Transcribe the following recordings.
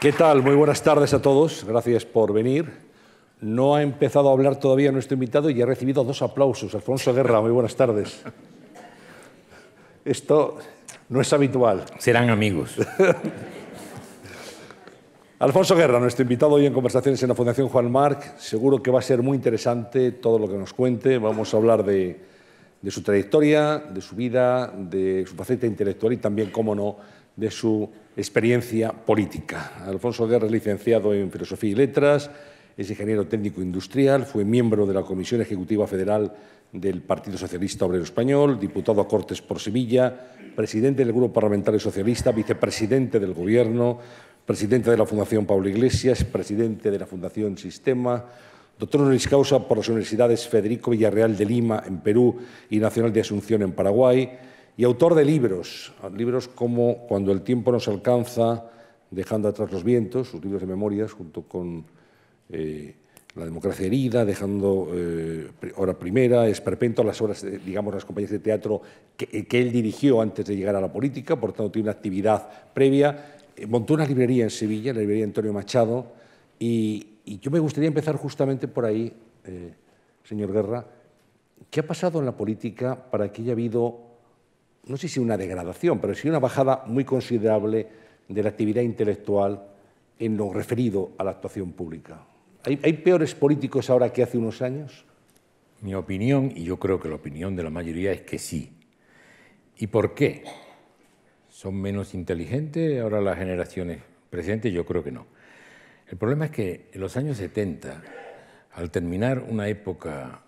¿Qué tal? Muy buenas tardes a todos. Gracias por venir. No ha empezado a hablar todavía nuestro invitado y ha recibido dos aplausos. Alfonso Guerra, muy buenas tardes. Esto no es habitual. Serán amigos. Alfonso Guerra, nuestro invitado hoy en conversaciones en la Fundación Juan Marc. Seguro que va a ser muy interesante todo lo que nos cuente. Vamos a hablar de, de su trayectoria, de su vida, de su faceta intelectual y también, cómo no, de su experiencia política. Alfonso Guerra es licenciado en Filosofía y Letras, es ingeniero técnico industrial, fue miembro de la Comisión Ejecutiva Federal del Partido Socialista Obrero Español, diputado a Cortes por Sevilla, presidente del Grupo Parlamentario Socialista, vicepresidente del Gobierno, presidente de la Fundación Pablo Iglesias, presidente de la Fundación Sistema, doctor honoris causa por las universidades Federico Villarreal de Lima en Perú y Nacional de Asunción en Paraguay, y autor de libros, libros como Cuando el tiempo nos alcanza, Dejando atrás los vientos, sus libros de memorias, junto con eh, La democracia herida, Dejando eh, Hora Primera, Esperpento, las obras, digamos, las compañías de teatro eh, que, él dirigió antes de llegar a la política, por tanto tiene una actividad previa. Montó una librería en Sevilla, la librería Antonio Machado, y, yo me gustaría empezar justamente por ahí, señor Guerra. ¿Qué ha pasado en la política para que haya habido no sé si una degradación, pero sí una bajada muy considerable de la actividad intelectual en lo referido a la actuación pública. ¿Hay, peores políticos ahora que hace unos años? Mi opinión, y yo creo que la opinión de la mayoría, es que sí. ¿Y por qué? ¿Son menos inteligentes ahora las generaciones presentes? Yo creo que no. El problema es que en los años 70, al terminar una época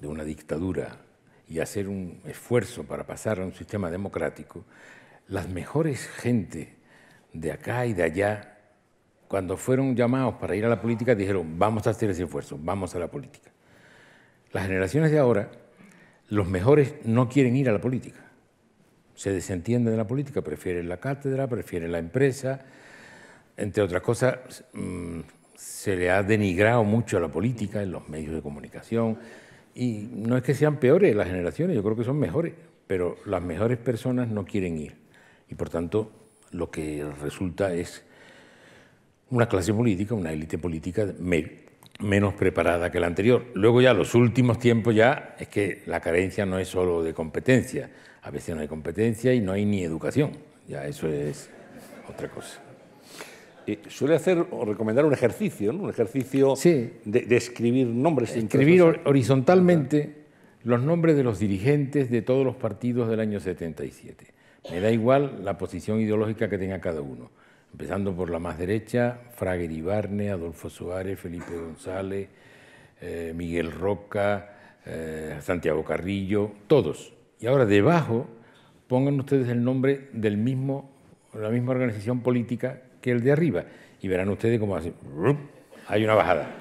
de una dictadura y hacer un esfuerzo para pasar a un sistema democrático, las mejores gente de acá y de allá, cuando fueron llamados para ir a la política, dijeron, vamos a hacer ese esfuerzo, vamos a la política. Las generaciones de ahora, los mejores no quieren ir a la política, se desentienden de la política, prefieren la cátedra, prefieren la empresa, entre otras cosas, mm, se le ha denigrado mucho a la política en los medios de comunicación y no es que sean peores las generaciones, yo creo que son mejores, pero las mejores personas no quieren ir. Y por tanto, lo que resulta es una clase política, una élite política menos preparada que la anterior. Luego ya los últimos tiempos ya es que la carencia no es solo de competencia, a veces no hay competencia y no hay ni educación, ya eso es otra cosa. Eh, suele hacer o recomendar un ejercicio, ¿no? un ejercicio de, escribir nombres. Escribir horizontalmente los nombres de los dirigentes de todos los partidos del año 77. Me da igual la posición ideológica que tenga cada uno, empezando por la más derecha, Frager Ibarne, Adolfo Suárez, Felipe González, eh, Miguel Roca, eh, Santiago Carrillo, todos. Y ahora debajo pongan ustedes el nombre del mismo, la misma organización política que el de arriba. Y verán ustedes como así, hay una bajada.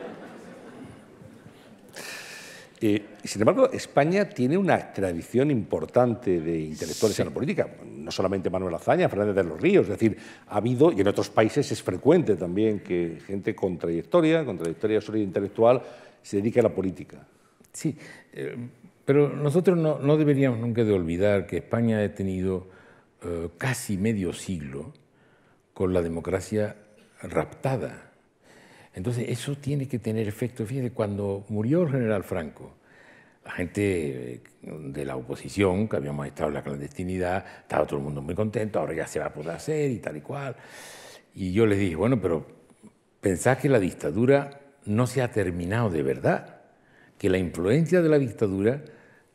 Eh, sin embargo, España tiene una tradición importante de intelectuales en la política, no solamente Manuel Azaña, Fernández de los Ríos, es decir, ha habido, y en otros países es frecuente también que gente con trayectoria, con trayectoria sólida intelectual, se dedique a la política. Sí, eh, pero nosotros no, deberíamos nunca de olvidar que España ha tenido eh, casi medio siglo con la democracia raptada. Entonces eso tiene que tener efecto. Fíjense, cuando murió el general Franco, la gente eh, de la oposición, que habíamos estado en la clandestinidad, estaba todo el mundo muy contento, ahora ya se va a poder hacer y tal y cual. Y yo les dije, bueno, pero pensad que la dictadura no se ha terminado de verdad, que la influencia de la dictadura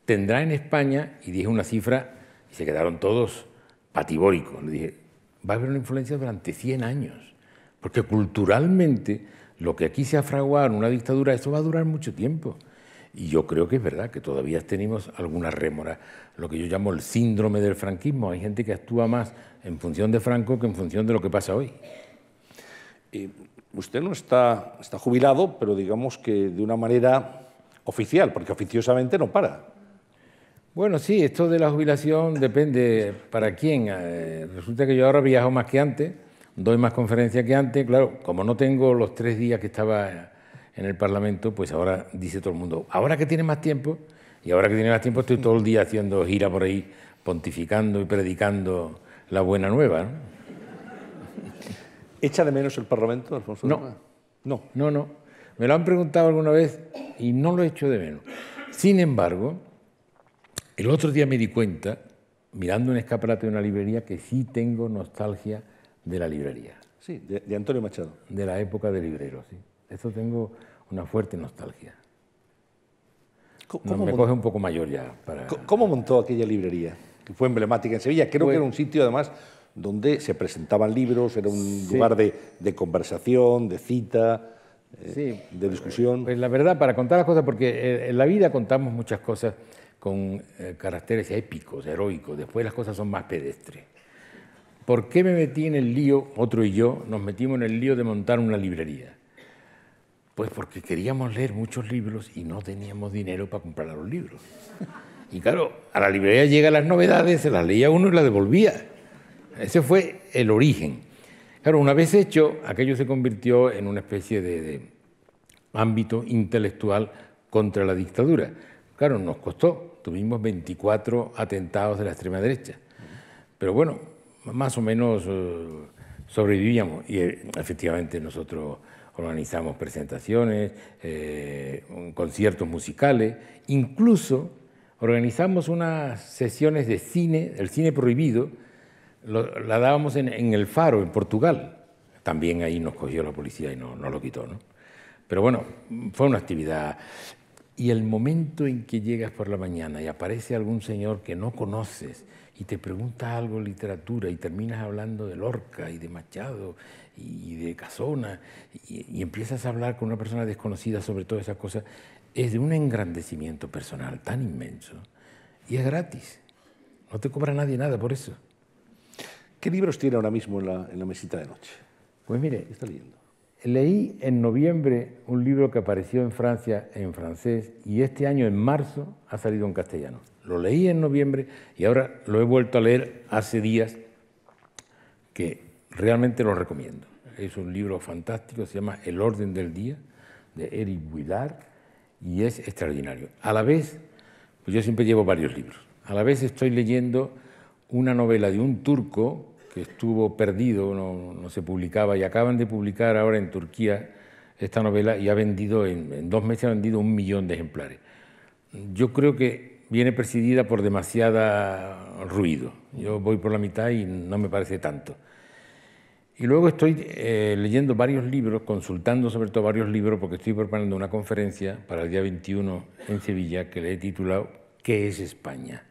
tendrá en España, y dije una cifra, y se quedaron todos patibóricos, le dije, va a haber una influencia durante 100 años, porque culturalmente lo que aquí se ha fraguado en una dictadura, eso va a durar mucho tiempo. Y yo creo que es verdad que todavía tenemos alguna rémora, lo que yo llamo el síndrome del franquismo. Hay gente que actúa más en función de Franco que en función de lo que pasa hoy. Eh, usted no está, está jubilado, pero digamos que de una manera oficial, porque oficiosamente no para. Bueno, sí, esto de la jubilación depende para quién. Eh, resulta que yo ahora viajo más que antes, doy más conferencias que antes. Claro, como no tengo los tres días que estaba en el Parlamento, pues ahora dice todo el mundo, ahora que tiene más tiempo, y ahora que tiene más tiempo estoy todo el día haciendo gira por ahí, pontificando y predicando la buena nueva. ¿Echa de menos el Parlamento, Alfonso? No, no, no, no. Me lo han preguntado alguna vez y no lo he hecho de menos. Sin embargo, el otro día me di cuenta, mirando un escaparate de una librería, que sí tengo nostalgia de la librería. Sí, de, Antonio Machado. De la época de librero, sí. Eso tengo una fuerte nostalgia. ¿Cómo, me coge un poco mayor ya. ¿Cómo montó aquella librería? Que fue emblemática en Sevilla. Creo que pues era un sitio, además, donde se presentaban libros, era un lugar de, conversación, de cita, eh, de discusión. Es pues la verdad, para contar las cosas, porque eh, en la vida contamos muchas cosas con eh, caracteres épicos, heroicos. Después las cosas son más pedestres. ¿Por qué me metí en el lío, otro y yo, nos metimos en el lío de montar una librería? Pues porque queríamos leer muchos libros y no teníamos dinero para comprar los libros. Y claro, a la librería llegan las novedades, se las leía uno y las devolvía. Ese fue el origen. Claro, una vez hecho, aquello se convirtió en una especie de ámbito intelectual contra la dictadura. Claro, nos costó, tuvimos 24 atentados de la extrema derecha. Pero bueno, más o menos eh, sobrevivíamos y eh, efectivamente nosotros organizamos presentaciones, eh, conciertos musicales, incluso organizamos unas sesiones de cine, el cine prohibido, la dábamos en, El Faro, en Portugal. También ahí nos cogió la policía y no, no lo quitó. ¿no? Pero bueno, fue una actividad. Y el momento en que llegas por la mañana y aparece algún señor que no conoces y te pregunta algo literatura y terminas hablando de Lorca y de Machado y de Casona y, empiezas a hablar con una persona desconocida sobre todas esas cosas, es de un engrandecimiento personal tan inmenso y es gratis. No te cobra nadie nada por eso. ¿Qué libros tiene ahora mismo en la, en la mesita de noche? Pues mire, está leyendo? Leí en noviembre un libro que apareció en Francia en francés y este año en marzo ha salido en castellano. Lo leí en noviembre y ahora lo he vuelto a leer hace días que realmente lo recomiendo. Es un libro fantástico, se llama El orden del día de Eric Willard y es extraordinario. A la vez, pues yo siempre llevo varios libros. A la vez estoy leyendo una novela de un turco estuvo perdido, no, se publicaba, y acaban de publicar ahora en Turquía esta novela y ha vendido, en, dos meses ha vendido un millón de ejemplares. Yo creo que viene presidida por demasiado ruido. Yo voy por la mitad y no me parece tanto. Y luego estoy eh, leyendo varios libros, consultando sobre todo varios libros, porque estoy preparando una conferencia para el día 21 en Sevilla que le he titulado ¿Qué es España?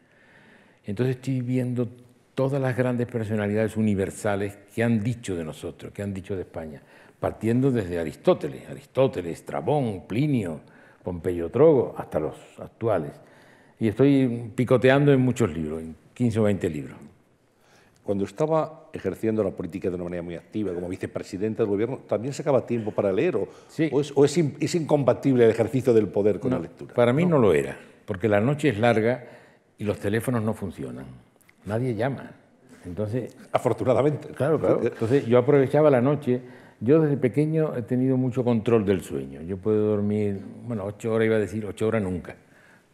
Entonces estoy viendo todas las grandes personalidades universales que han dicho de nosotros, que han dicho de España, partiendo desde Aristóteles, Aristóteles, Estrabón, Plinio, Pompeyo Trogo, hasta los actuales. Y estoy picoteando en muchos libros, en 15 o 20 libros. Cuando estaba ejerciendo la política de una manera muy activa, como vicepresidente del gobierno, ¿también sacaba tiempo para leer? ¿O, es, incompatible el ejercicio del poder con la lectura? Para mí no lo era, porque la noche es larga y los teléfonos no funcionan nadie llama. Entonces, Afortunadamente. Claro, Entonces yo aprovechaba la noche. Yo desde pequeño he tenido mucho control del sueño. Yo puedo dormir, bueno, ocho horas iba a decir, ocho horas nunca.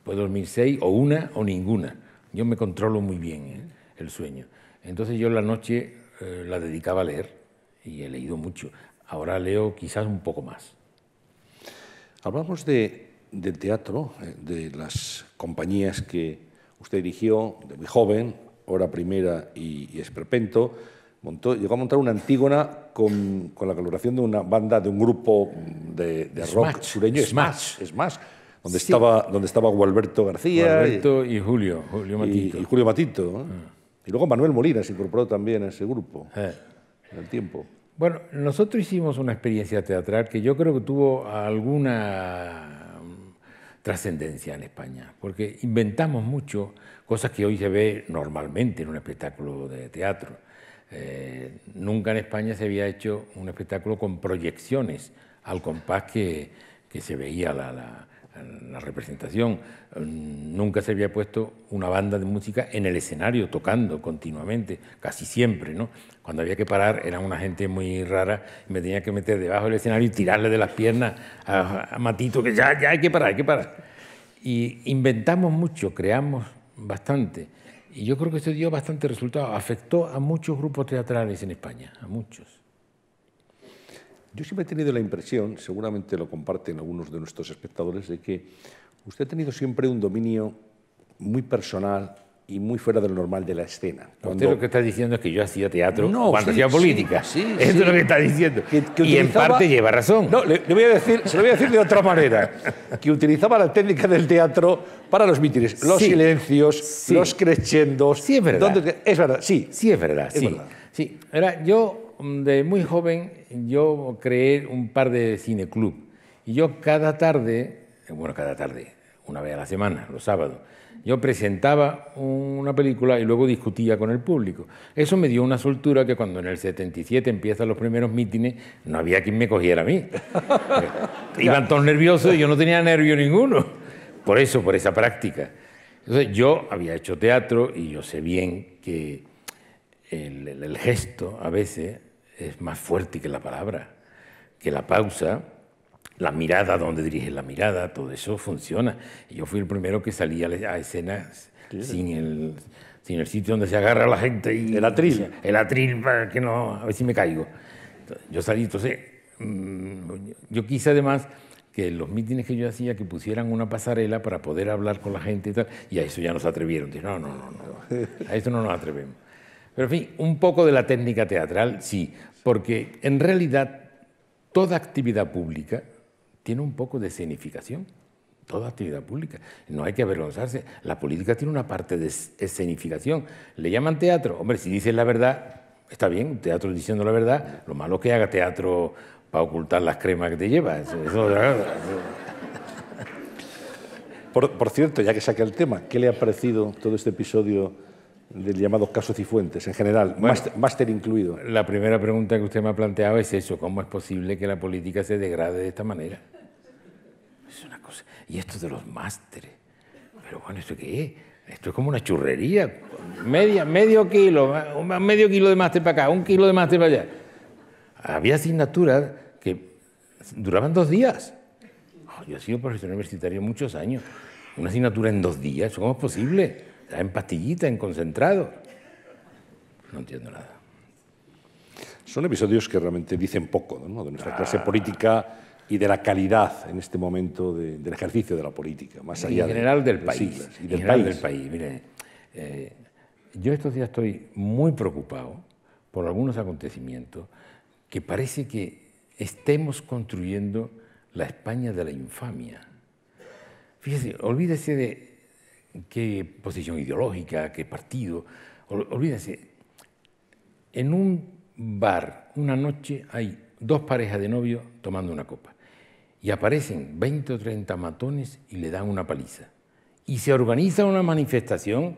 Puedo dormir seis o una o ninguna. Yo me controlo muy bien ¿eh? el sueño. Entonces yo la noche eh, la dedicaba a leer y he leído mucho. Ahora leo quizás un poco más. Hablamos de, de teatro, eh, de las compañías que usted dirigió de muy joven, hora primera y, esperpento, montó, llegó a montar una antígona con, la colaboración de una banda, de un grupo de, rock sureño, más es más donde, estaba, donde estaba Gualberto García. y, Julio, Julio Matito. Y, Julio ah. Y luego Manuel Molina se incorporó también a ese grupo, eh. en el tiempo. Bueno, nosotros hicimos una experiencia teatral que yo creo que tuvo alguna mm, trascendencia en España, porque inventamos mucho, cosas que hoy se ve normalmente en un espectáculo de teatro. Eh, nunca en España se había hecho un espectáculo con proyecciones al compás que, se veía la, representación. Mm, nunca se había puesto una banda de música en el escenario tocando continuamente, casi siempre. ¿no? Cuando había que parar eran una gente muy rara y me tenía que meter debajo del escenario y tirarle de las piernas a, a Matito que ya, ya hay que parar, hay que parar. Y inventamos mucho, creamos bastante. Y yo creo que eso dio bastante resultado. Afectó a muchos grupos teatrales en España, a muchos. Yo siempre he tenido la impresión, seguramente lo comparten algunos de nuestros espectadores, de que usted ha tenido siempre un dominio muy personal y muy fuera de lo normal de la escena. Usted lo que está diciendo es que yo hacía teatro cuando hacía política. Eso es lo que está diciendo. y en parte lleva razón. No, le, voy a decir, voy a decir de otra manera. Que utilizaba la técnica del teatro para los mítines. Los silencios, los crescendos. Sí, es verdad. Es verdad, sí. Sí, es verdad. sí. Era, yo, mm, de muy joven, yo creé un par de cineclub. Y yo cada tarde, eh, bueno, cada tarde, una vez a la semana, los sábados, yo presentaba una película y luego discutía con el público. Eso me dio una soltura que cuando en el 77 empiezan los primeros mítines, no había quien me cogiera a mí. Iban todos nerviosos y yo no tenía nervio ninguno. Por eso, por esa práctica. Entonces yo había hecho teatro y yo sé bien que el gesto a veces es más fuerte que la palabra, que la pausa la mirada, dónde dirige la mirada, todo eso funciona. Yo fui el primero que salía a escenas sin el, sin el sitio donde se agarra la gente y... El atril. El atril, para que no, a ver si me caigo. Yo salí, entonces, mm, yo quise además que los mítines que yo hacía que pusieran una pasarela para poder hablar con la gente y tal, y a eso ya nos atrevieron. no, no, no, no, a eso no nos atrevemos. Pero en fin, un poco de la técnica teatral, sí, porque en realidad toda actividad pública tiene un poco de escenificación, toda actividad pública. No hay que avergonzarse. La política tiene una parte de escenificación. Le llaman teatro. Hombre, si dices la verdad, está bien, teatro diciendo la verdad. Lo malo es que haga teatro para ocultar las cremas que te llevas. Por, por, cierto, ya que saqué el tema, ¿qué le ha parecido todo este episodio? del llamado caso Cifuentes, en general, máster incluido. La primera pregunta que usted me ha planteado es eso, ¿cómo es posible que la política se degrade de esta manera? Es una cosa... Y esto de los másteres, pero bueno, ¿esto qué es? Esto es como una churrería, media, medio kilo, medio kilo de máster para acá, un kilo de máster para allá. Había asignaturas que duraban dos días. yo he sido profesor universitario muchos años. Una asignatura en dos días, ¿cómo es posible? en pastillita, en concentrado. No entiendo nada. Son episodios que realmente dicen poco de nuestra ah. clase política y de la calidad en este momento del ejercicio de la política, más allá en general del país. del, país. Eh, yo estos días estoy muy preocupado por algunos acontecimientos que parece que estemos construyendo la España de la infamia. Fíjese, olvídese de qué posición ideológica, qué partido. Olvídense, en un bar, una noche, hay dos parejas de novios tomando una copa y aparecen 20 o 30 matones y le dan una paliza. Y se organiza una manifestación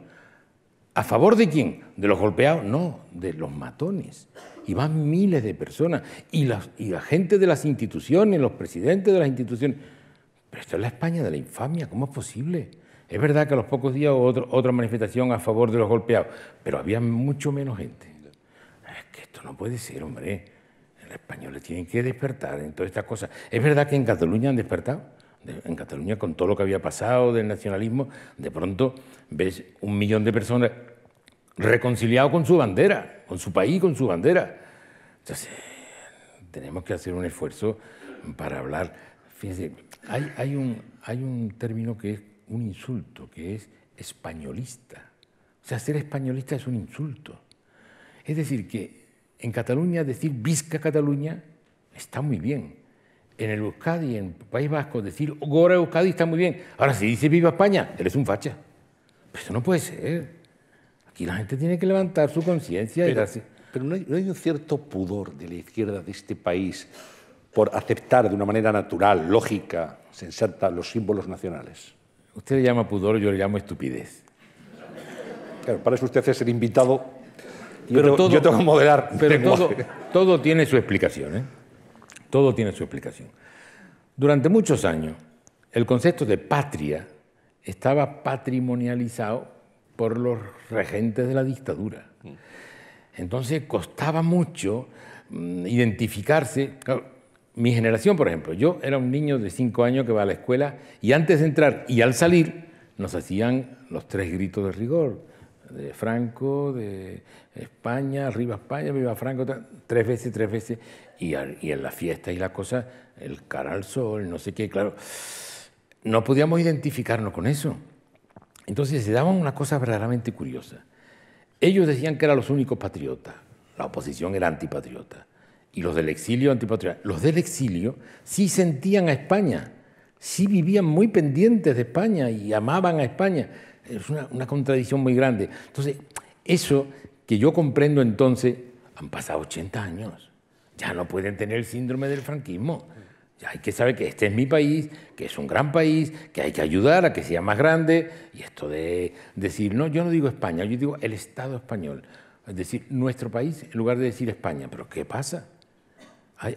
a favor de quién? De los golpeados, no, de los matones. Y van miles de personas y la, y la gente de las instituciones, los presidentes de las instituciones. Pero esto es la España de la infamia, ¿cómo es posible? Es verdad que a los pocos días hubo otra manifestación a favor de los golpeados, pero había mucho menos gente. Es que esto no puede ser, hombre. Los españoles tienen que despertar en todas estas cosas. Es verdad que en Cataluña han despertado. En Cataluña, con todo lo que había pasado del nacionalismo, de pronto ves un millón de personas reconciliados con su bandera, con su país, con su bandera. Entonces, tenemos que hacer un esfuerzo para hablar. Fíjense, hay, un, hay un término que es un insulto, que es españolista. O sea, ser españolista es un insulto. Es decir, que en Cataluña decir Visca Cataluña está muy bien. En el Euskadi, en País Vasco, decir Gora Euskadi está muy bien. Ahora, si dice Viva España, eres un facha. Pero eso no puede ser. Aquí la gente tiene que levantar su conciencia. Pero, no, hay, hay un cierto pudor de la izquierda de este país por aceptar de una manera natural, lógica, sensata los símbolos nacionales. Usted le llama pudor, yo le llamo estupidez. Claro, para eso usted es el invitado. Yo tengo, yo tengo que moderar. Pero todo, todo, tiene su explicación. ¿eh? Todo tiene su explicación. Durante muchos años, el concepto de patria estaba patrimonializado por los regentes de la dictadura. Mm. Entonces costaba mucho mm, identificarse mi generación, por ejemplo, yo era un niño de cinco años que va a la escuela y antes de entrar y al salir nos hacían los tres gritos de rigor, de Franco, de España, arriba España, viva Franco, tres veces, tres veces, y, en la fiesta y la cosa, el cara al sol, no sé qué, claro, no podíamos identificarnos con eso. Entonces se daban una cosa verdaderamente curiosa. Ellos decían que eran los únicos patriotas, la oposición era antipatriota y los del exilio antipatriarcal. los del exilio sí sentían a España, sí vivían muy pendientes de España y amaban a España. Es una, contradicción muy grande. Entonces, eso que yo comprendo entonces, han pasado 80 años, ya no pueden tener el síndrome del franquismo. Ya hay que saber que este es mi país, que es un gran país, que hay que ayudar a que sea más grande. Y esto de decir, no, yo no digo España, yo digo el Estado español. Es decir, nuestro país en lugar de decir España. Pero ¿qué pasa?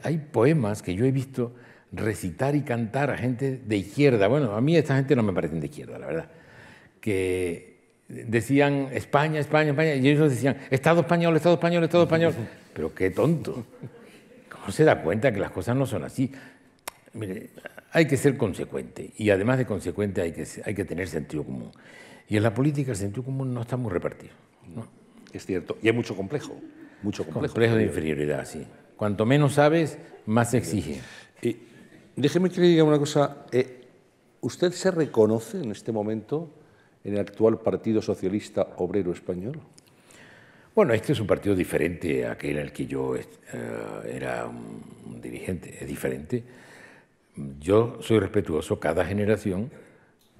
Hay, poemas que yo he visto recitar y cantar a gente de izquierda. Bueno, a mí esta gente no me parecen de izquierda, la verdad. Que decían España, España, España, y ellos decían Estado español, Estado español, Estado español. Pero qué tonto. ¿Cómo se da cuenta que las cosas no son así? Mire, hay que ser consecuente y además de consecuente hay que, tener sentido común. Y en la política el sentido común no está muy repartido. Es cierto, y hay mucho complejo. Mucho complejo. Complejo de inferioridad, sí. Cuanto menos sabes, más exiges. Y déjeme que le diga una cosa. Eh, ¿Usted se reconoce en este momento en el actual Partido Socialista Obrero Español? Bueno, este es un partido diferente a aquel en el que yo eh, era un dirigente, es diferente. Yo soy respetuoso, cada generación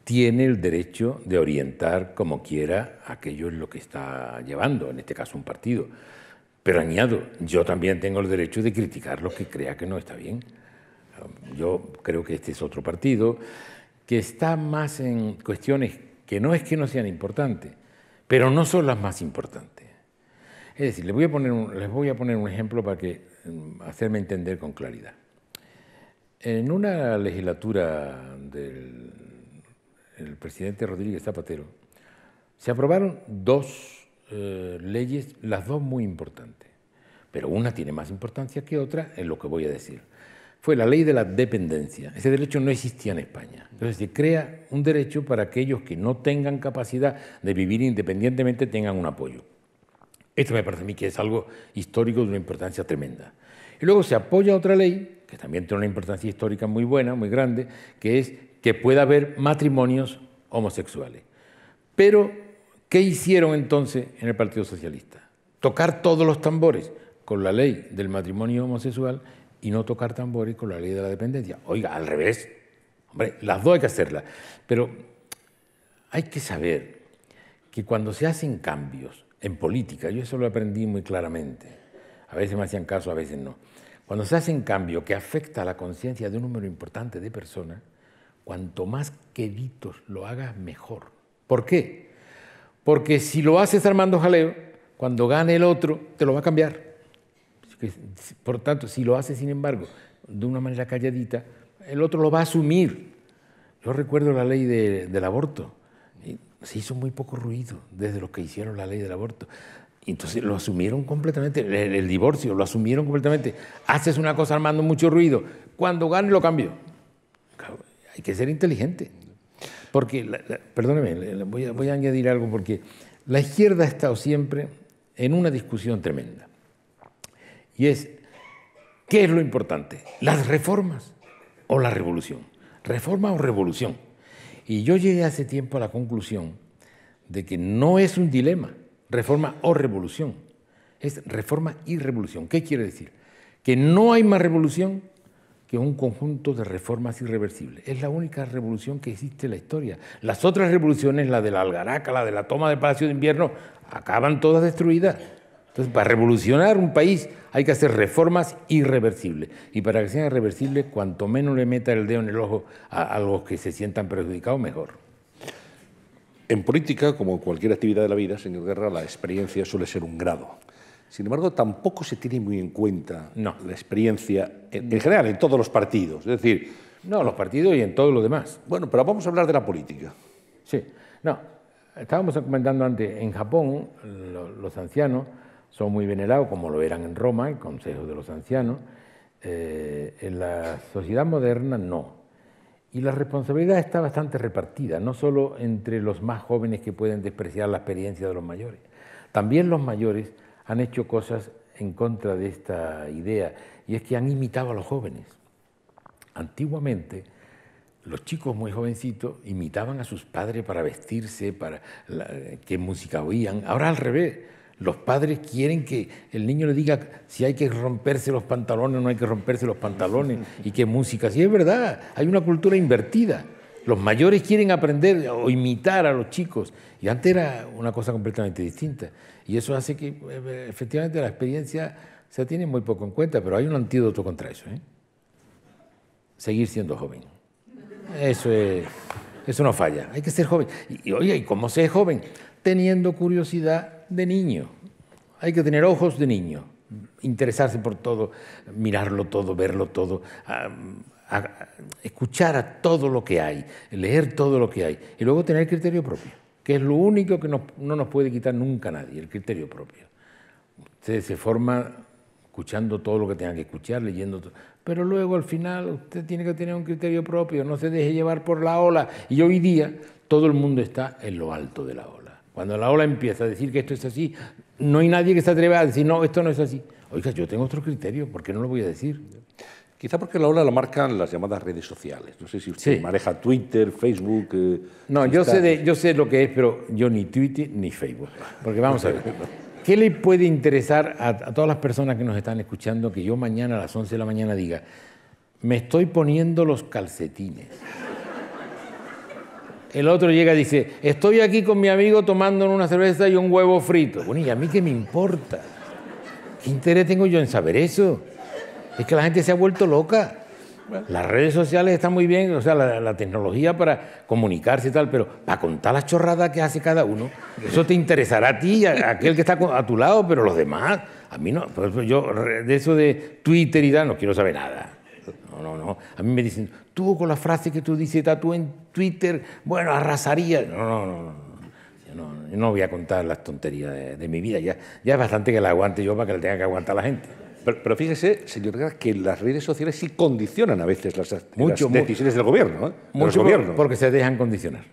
tiene el derecho de orientar como quiera aquello en lo que está llevando, en este caso un partido. Pero añado, yo también tengo el derecho de criticar lo que crea que no está bien. Yo creo que este es otro partido que está más en cuestiones que no es que no sean importantes, pero no son las más importantes. Es decir, les voy a poner un, les voy a poner un ejemplo para que, mm, hacerme entender con claridad. En una legislatura del presidente Rodríguez Zapatero, se aprobaron dos eh, leyes, las dos muy importantes pero una tiene más importancia que otra en lo que voy a decir. Fue la ley de la dependencia. Ese derecho no existía en España. Entonces se crea un derecho para aquellos que no tengan capacidad de vivir independientemente tengan un apoyo. Esto me parece a mí que es algo histórico de una importancia tremenda. Y luego se apoya otra ley, que también tiene una importancia histórica muy buena, muy grande, que es que pueda haber matrimonios homosexuales. Pero, ¿qué hicieron entonces en el Partido Socialista? Tocar todos los tambores con la ley del matrimonio homosexual y no tocar tambores con la ley de la dependencia. Oiga, al revés. Hombre, las dos hay que hacerlas. Pero hay que saber que cuando se hacen cambios en política, yo eso lo aprendí muy claramente, a veces me hacían caso, a veces no, cuando se hacen cambios que afecta a la conciencia de un número importante de personas, cuanto más queditos lo hagas, mejor. ¿Por qué? Porque si lo haces armando jaleo, cuando gane el otro, te lo va a cambiar por tanto, si lo hace, sin embargo, de una manera calladita, el otro lo va a asumir. Yo recuerdo la ley del aborto. Se hizo muy poco ruido desde los que hicieron la ley del aborto. Entonces lo asumieron completamente, el, divorcio lo asumieron completamente. Haces una cosa armando mucho ruido, cuando gane lo cambio. Hay que ser inteligente. Porque, perdóneme, voy a añadir algo, porque la izquierda ha estado siempre en una discusión tremenda. Y es, ¿qué es lo importante? ¿Las reformas o la revolución? ¿Reforma o revolución? Y yo llegué hace tiempo a la conclusión de que no es un dilema, reforma o revolución. Es reforma y revolución. ¿Qué quiere decir? Que no hay más revolución que un conjunto de reformas irreversibles. Es la única revolución que existe en la historia. Las otras revoluciones, la de la algaraca, la de la toma del Palacio de Invierno, acaban todas destruidas. Entonces, para revolucionar un país hay que hacer reformas irreversibles. Y para que sean irreversibles, cuanto menos le meta el dedo en el ojo a, los que se sientan perjudicados, mejor. En política, como en cualquier actividad de la vida, señor Guerra, la experiencia suele ser un grado. Sin embargo, tampoco se tiene muy en cuenta la experiencia en, general en todos los partidos. Es decir, no, los partidos y en todos los demás. Bueno, pero vamos a hablar de la política. Sí, no. Estábamos comentando antes, en Japón los ancianos son muy venerados, como lo eran en Roma, el Consejo de los Ancianos. Eh, en la sociedad moderna no. Y la responsabilidad está bastante repartida, no solo entre los más jóvenes que pueden despreciar la experiencia de los mayores, también los mayores han hecho cosas en contra de esta idea, y es que han imitado a los jóvenes. Antiguamente, los chicos muy jovencitos imitaban a sus padres para vestirse, para la, qué música oían. Ahora al revés, los padres quieren que el niño le diga si hay que romperse los pantalones o no hay que romperse los pantalones y qué música. Sí, es verdad, hay una cultura invertida. Los mayores quieren aprender o imitar a los chicos. Y antes era una cosa completamente distinta. Y eso hace que eh, efectivamente la experiencia se tiene muy poco en cuenta, pero hay un antídoto contra eso. ¿eh? Seguir siendo joven. Eso eso no falla. Hay que ser joven. Y, oye, ¿y cómo se joven? Teniendo curiosidad de niño. Hay que tener ojos de niño, interesarse por todo, mirarlo todo, verlo todo, escuchar a todo lo que hay, leer todo lo que hay y luego tener criterio propio, que es lo único que no, nos puede quitar nunca nadie, el criterio propio. Usted se forma escuchando todo lo que tenga que escuchar, leyendo todo. Pero luego al final usted tiene que tener un criterio propio, no se deje llevar por la ola. Y hoy día todo el mundo está en lo alto de la ola. Cuando la ola empieza a decir que esto es así, no hay nadie que se atreva a decir, no, esto no es así. Oiga, yo tengo otro criterio, ¿por qué no lo voy a decir? Quizá porque la ola la marcan las llamadas redes sociales. No sé si usted maneja Twitter, Facebook. Eh, no, yo, sé de, yo sé lo que es, pero yo ni Twitter ni Facebook. Porque vamos a ver. ¿Qué le puede interesar a, a, todas las personas que nos están escuchando que yo mañana a las 11 de la mañana diga, me estoy poniendo los calcetines? El otro llega y dice, estoy aquí con mi amigo tomando una cerveza y un huevo frito. Bueno, ¿y a mí qué me importa? ¿Qué interés tengo yo en saber eso? Es que la gente se ha vuelto loca. Las redes sociales están muy bien, o sea, la, tecnología para comunicarse y tal, pero para contar las chorradas que hace cada uno, eso te interesará a ti, a, aquel que está a tu lado, pero los demás, a mí no. yo de eso de Twitter y tal no quiero saber nada. No, no, no. A mí me dicen, tú con la frase que tú dices, tú en Twitter, bueno, arrasaría. No, no, no. No, no voy a contar las tonterías de, mi vida, ya, ya es bastante que la aguante yo para que la tenga que aguantar la gente. Pero, fíjese, señor que las redes sociales sí condicionan a veces las, decisiones del gobierno. ¿eh? gobierno. Porque se dejan condicionar.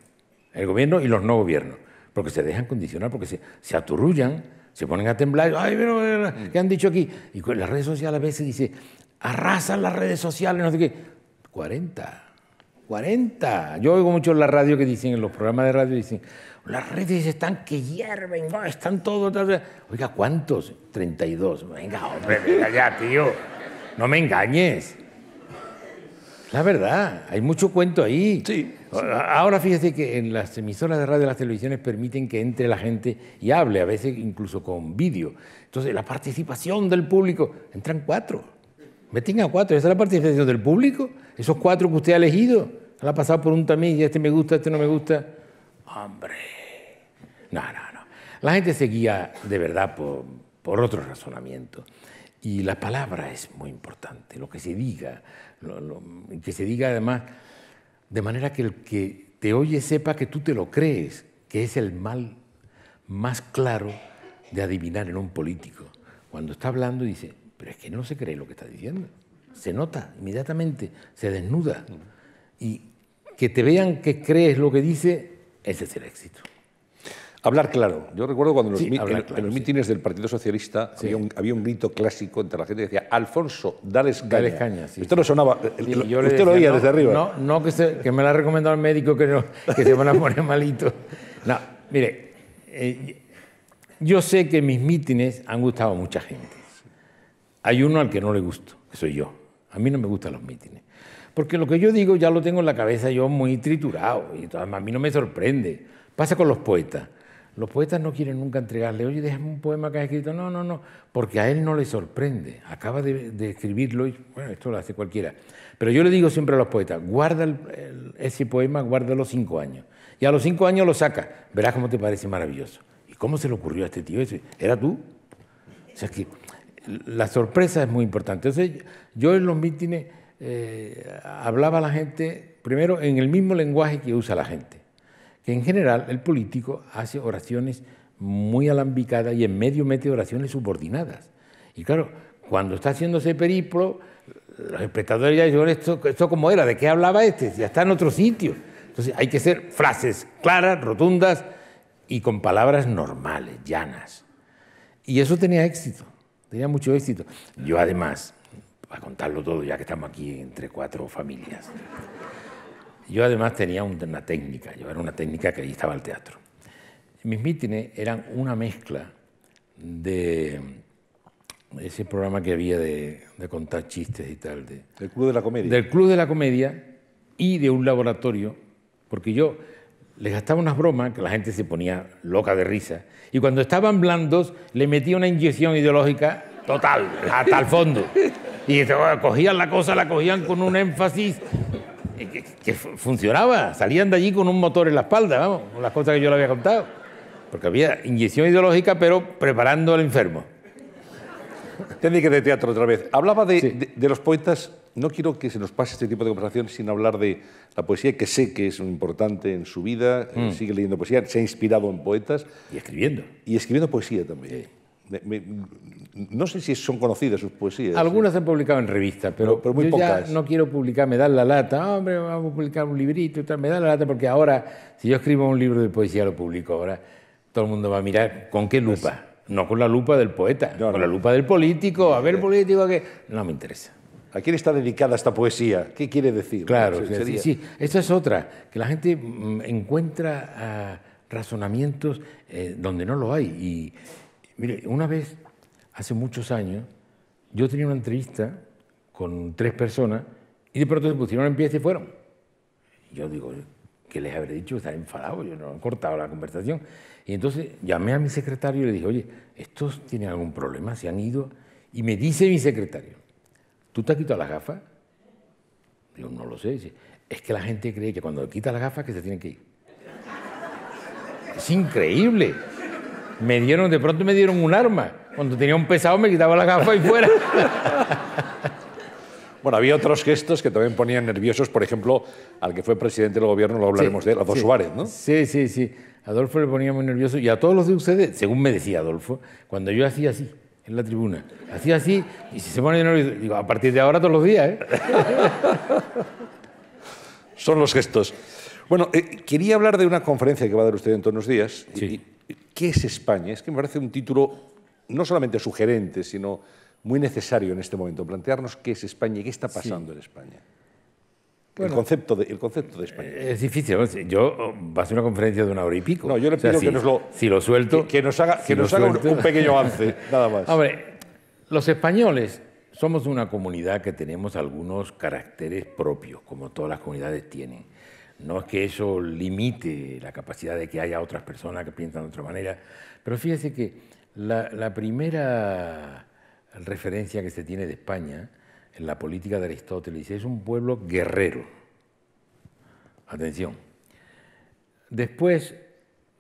El gobierno y los no gobiernos. Porque se dejan condicionar, porque se, se aturrullan, se ponen a temblar. Ay, pero, eh, ¿qué han dicho aquí? Y las redes sociales a veces dice, arrasan las redes sociales, no sé qué. 40. 40. Yo oigo mucho en la radio que dicen, en los programas de radio dicen, las redes están que hierven, están todos. Oiga, ¿cuántos? 32. Venga, hombre, venga ya, tío. No me engañes. La verdad, hay mucho cuento ahí. Sí. Ahora fíjese que en las emisoras de radio, y las televisiones permiten que entre la gente y hable, a veces incluso con vídeo. Entonces, la participación del público, entran cuatro. Meten a cuatro, esa es la participación del público. Esos cuatro que usted ha elegido, ...ha pasado por un tamiz, este me gusta, este no me gusta. Hombre, no, no, no. La gente seguía de verdad por, por otro razonamiento. Y la palabra es muy importante, lo que se diga, que se diga además de manera que el que te oye sepa que tú te lo crees, que es el mal más claro de adivinar en un político. Cuando está hablando dice, pero es que no se cree lo que está diciendo. Se nota inmediatamente, se desnuda. Y que te vean que crees lo que dice, ese es el éxito. Hablar claro. Yo recuerdo cuando en, los, mítines del Partido Socialista había, un, grito clásico entre la gente que decía, Alfonso, dale caña. Dale caña Esto no sonaba, yo lo oía desde arriba. No, que, me lo ha recomendado el médico que, se van a poner malito. No, mire, eh, yo sé que mis mítines han gustado a mucha gente. Hay uno al que no le gusto, que soy yo. A mí no me gustan los mítines. Porque lo que yo digo ya lo tengo en la cabeza yo muy triturado y a mí no me sorprende. Pasa con los poetas. Los poetas no quieren nunca entregarle, oye, déjame un poema que has escrito. No, no, no, porque a él no le sorprende. Acaba de, escribirlo y, bueno, esto lo hace cualquiera. Pero yo le digo siempre a los poetas, guarda ese poema, guárdalo cinco años. Y a los cinco años lo saca. Verás cómo te parece maravilloso. ¿Y cómo se le ocurrió a este tío ¿Era tú? O sea, que la sorpresa es muy importante. Entonces, yo en los mítines eh, hablaba a la gente, primero, en el mismo lenguaje que usa la gente, que en general el político hace oraciones muy alambicadas y en medio mete oraciones subordinadas. Y claro, cuando está haciéndose periplo, los espectadores ya dicen, ¿esto, esto cómo era? ¿De qué hablaba este? Ya está en otro sitio. Entonces hay que ser frases claras, rotundas y con palabras normales, llanas. Y eso tenía éxito tenía mucho éxito. Yo además, para contarlo todo, ya que estamos aquí entre cuatro familias, yo además tenía una técnica, yo era una técnica que ahí estaba el teatro. Mis mítines eran una mezcla de ese programa que había de, contar chistes y tal. De, del Club de la Comedia. Del Club de la Comedia y de un laboratorio, porque yo les gastaba unas bromas que la gente se ponía loca de risa y cuando estaban blandos, le metía una inyección ideológica total, hasta el fondo. Y cogían la cosa, la cogían con un énfasis que, funcionaba. Salían de allí con un motor en la espalda, vamos, las cosas que yo le había contado. Porque había inyección ideológica, pero preparando al enfermo. que de teatro otra vez. Hablaba de los poetas no quiero que se nos pase este tipo de conversación sin hablar de la poesía, que sé que es importante en su vida, eh, mm. sigue leyendo poesía, se ha inspirado en poetas. Y escribiendo. Y escribiendo poesía también. no sé si son conocidas sus poesías. Algunas han publicado en revistas, pero, muy yo pocas. Ya no quiero publicar, me dan la lata. Ah, hombre, vamos a publicar un librito y tal, me dan la lata, porque ahora, si yo escribo un libro de poesía, lo publico ahora, todo el mundo va a mirar con qué lupa. Pues no con la lupa del poeta, con la lupa del político. A ver, eh. político, qué... No me interesa. ¿A quién está dedicada esta poesía? ¿Qué quiere decir? Claro, sí, es otra, que la gente mm, encuentra ah, razonamientos eh, donde no lo hay. Y mire, una vez, hace muchos años, yo tenía una entrevista con tres personas y de pronto se pusieron en pie y se fueron. Yo digo, ¿qué les habré dicho? Están enfadados, yo no he cortado la conversación. Y entonces llamé a mi secretario y le dije, oye, ¿estos tienen algún problema? ¿Se han ido? Y me dice mi secretario, ¿tú te has quitado las gafas? Yo no lo sé. es que la gente cree que cuando quitas las gafas que se tienen que ir. Es increíble. Me dieron, de pronto me dieron un arma. Cuando tenía un pesado me quitaba la gafas y fuera. Bueno, había otros gestos que también ponían nerviosos, por ejemplo, al que fue presidente del gobierno, lo hablaremos de él, Adolfo dos Suárez, ¿no? Sí, sí, sí. Adolfo le ponía muy nervioso y a todos los de ustedes, según me decía Adolfo, cuando yo hacía así, en la tribuna. Hacía así y si se pone digo, a partir de ahora todos los días. ¿eh? Son los gestos. Bueno, eh, quería hablar de una conferencia que va a dar usted en todos los días. ¿Qué es España? Es que me parece un título no solamente sugerente, sino muy necesario en este momento, plantearnos qué es España y qué está pasando en España el, concepto de, el concepto de España. Es difícil. Yo va a ser una conferencia de una hora y pico. No, yo le pido que nos lo. Si lo suelto. Que, nos haga, que nos haga un, pequeño avance, nada más. Hombre, los españoles somos una comunidad que tenemos algunos caracteres propios, como todas las comunidades tienen. No es que eso limite la capacidad de que haya otras personas que piensan de otra manera, pero fíjese que la, la primera referencia que se tiene de España en la política de Aristóteles, es un pueblo guerrero. Atención. Después,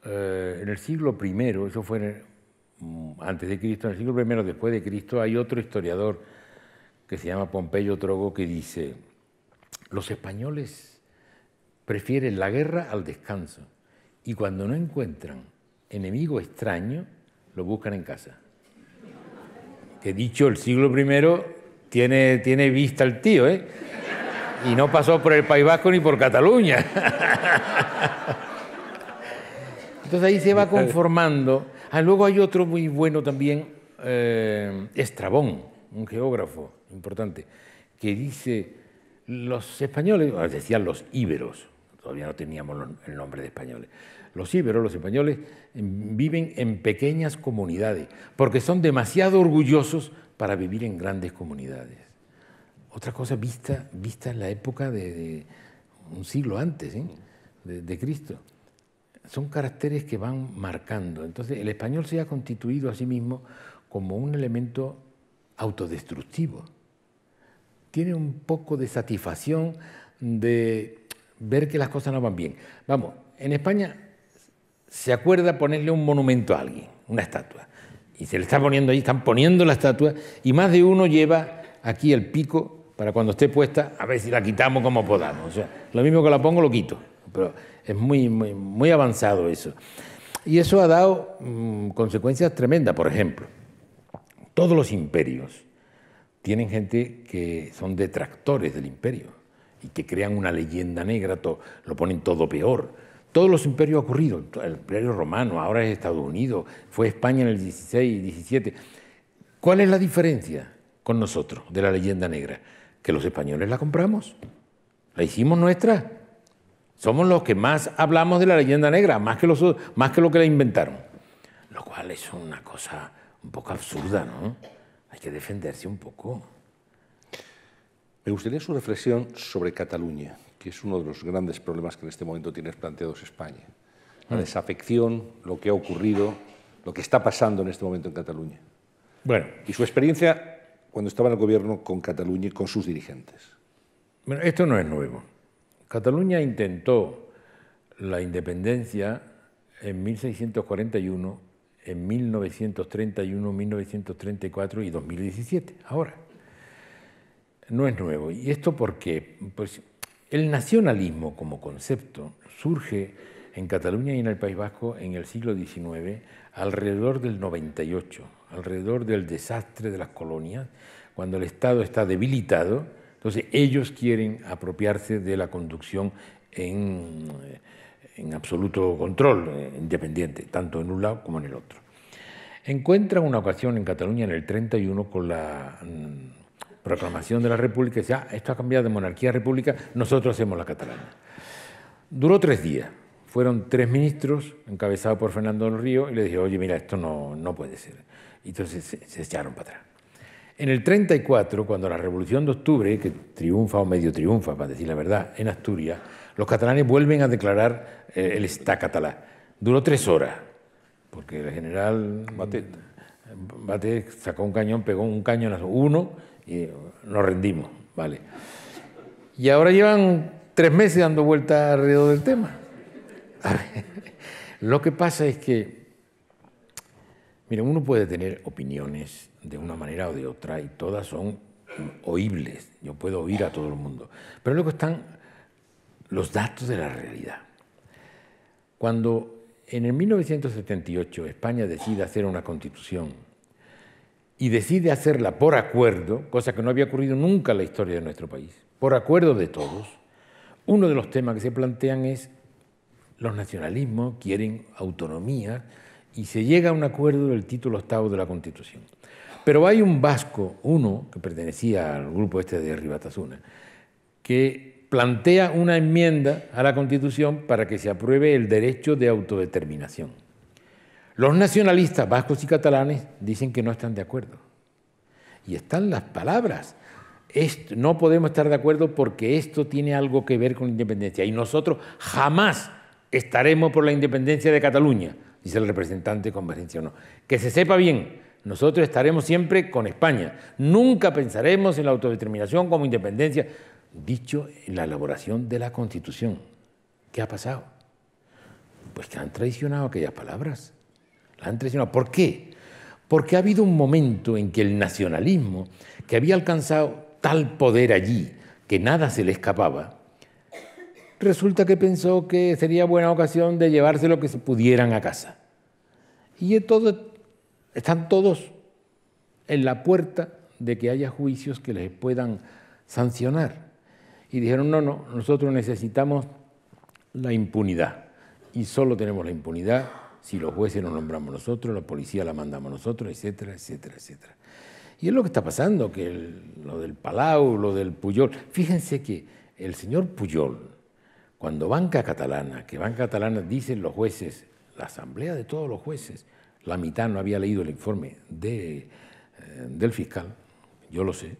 eh, en el siglo I, eso fue mm, antes de Cristo, en el siglo I después de Cristo, hay otro historiador que se llama Pompeyo Trogo que dice, los españoles prefieren la guerra al descanso y cuando no encuentran enemigo extraño, lo buscan en casa. Que dicho el siglo I tiene, vista el tío, ¿eh? Y no pasó por el País Vasco ni por Cataluña. Entonces ahí se va conformando. Ah, luego hay otro muy bueno también, eh, Estrabón, un geógrafo importante, que dice, los españoles, ah, decían los íberos, todavía no teníamos el nombre de españoles, los íberos, los españoles, viven en pequeñas comunidades, porque son demasiado orgullosos para vivir en grandes comunidades. Otra cosa vista, vista en la época de, un siglo antes de, de Cristo. Son caracteres que van marcando. Entonces el español se ha constituido a sí mismo como un elemento autodestructivo. Tiene un poco de satisfacción de ver que las cosas no van bien. Vamos, en España se acuerda ponerle un monumento a alguien, una estatua y se le está poniendo ahí, están poniendo la estatua y más de uno lleva aquí el pico para cuando esté puesta, a ver si la quitamos como podamos. O sea, lo mismo que la pongo lo quito, pero es muy, muy, avanzado eso. Y eso ha dado mm, consecuencias tremendas, por ejemplo, todos los imperios tienen gente que son detractores del imperio y que crean una leyenda negra, lo ponen todo peor todos los imperios ocurridos, el imperio romano, ahora es Estados Unidos, fue España en el 16 y 17. ¿Cuál es la diferencia con nosotros de la leyenda negra? Que los españoles la compramos, la hicimos nuestra. Somos los que más hablamos de la leyenda negra, más que, los, más que lo que la inventaron. Lo cual es una cosa un poco absurda, ¿no? Hay que defenderse un poco. Me gustaría su reflexión sobre Cataluña que es uno de los grandes problemas que en este momento tiene planteados España. La ah. desafección, lo que ha ocurrido, lo que está pasando en este momento en Cataluña. Bueno. Y su experiencia cuando estaba en el gobierno con Cataluña y con sus dirigentes. Bueno, esto no es nuevo. Cataluña intentó la independencia en 1641, en 1931, 1934 y 2017, ahora. No es nuevo. ¿Y esto por qué? Pues el nacionalismo como concepto surge en Cataluña y en el País Vasco en el siglo XIX alrededor del 98, alrededor del desastre de las colonias, cuando el Estado está debilitado, entonces ellos quieren apropiarse de la conducción en, absoluto control, eh, independiente, tanto en un lado como en el otro. Encuentran una ocasión en Cataluña en el 31 con la mm, proclamación de la República, y decía, ah, esto ha cambiado de monarquía a república, nosotros hacemos la catalana. Duró tres días. Fueron tres ministros, encabezados por Fernando del Río, y le dije, oye, mira, esto no, no puede ser. Y entonces se, echaron para atrás. En el 34, cuando la Revolución de Octubre, que triunfa o medio triunfa, para decir la verdad, en Asturias, los catalanes vuelven a declarar eh, el Estado catalán. Duró tres horas, porque el general Bate sacó un cañón, pegó un cañón, a uno, y nos rendimos, vale. Y ahora llevan tres meses dando vueltas alrededor del tema. lo que pasa es que, miren, uno puede tener opiniones de una manera o de otra y todas son oíbles, yo puedo oír a todo el mundo, pero luego están los datos de la realidad. Cuando en el 1978 España decide hacer una constitución y decide hacerla por acuerdo, cosa que no había ocurrido nunca en la historia de nuestro país, por acuerdo de todos, uno de los temas que se plantean es los nacionalismos quieren autonomía y se llega a un acuerdo del título octavo de la Constitución. Pero hay un vasco, uno, que pertenecía al grupo este de Ribatasuna, que plantea una enmienda a la Constitución para que se apruebe el derecho de autodeterminación. Los nacionalistas vascos y catalanes dicen que no están de acuerdo. Y están las palabras. no podemos estar de acuerdo porque esto tiene algo que ver con la independencia. Y nosotros jamás estaremos por la independencia de Cataluña, dice el representante convergencia no. Que se sepa bien, nosotros estaremos siempre con España. Nunca pensaremos en la autodeterminación como independencia, dicho en la elaboración de la Constitución. ¿Qué ha pasado? Pues que han traicionado aquellas palabras. La han ¿Por qué? Porque ha habido un momento en que el nacionalismo, que había alcanzado tal poder allí, que nada se le escapaba, resulta que pensó que sería buena ocasión de llevarse lo que se pudieran a casa. Y están todos en la puerta de que haya juicios que les puedan sancionar. Y dijeron, no, no, nosotros necesitamos la impunidad. Y solo tenemos la impunidad si los jueces nos nombramos nosotros, la policía la mandamos nosotros, etcétera, etcétera, etcétera. Y es lo que está pasando, que lo del Palau, lo del Puyol. Fíjense que el señor Puyol, cuando Banca Catalana, que Banca Catalana dicen los jueces, la asamblea de todos los jueces, la mitad no había leído el informe de, eh, del fiscal, yo lo sé.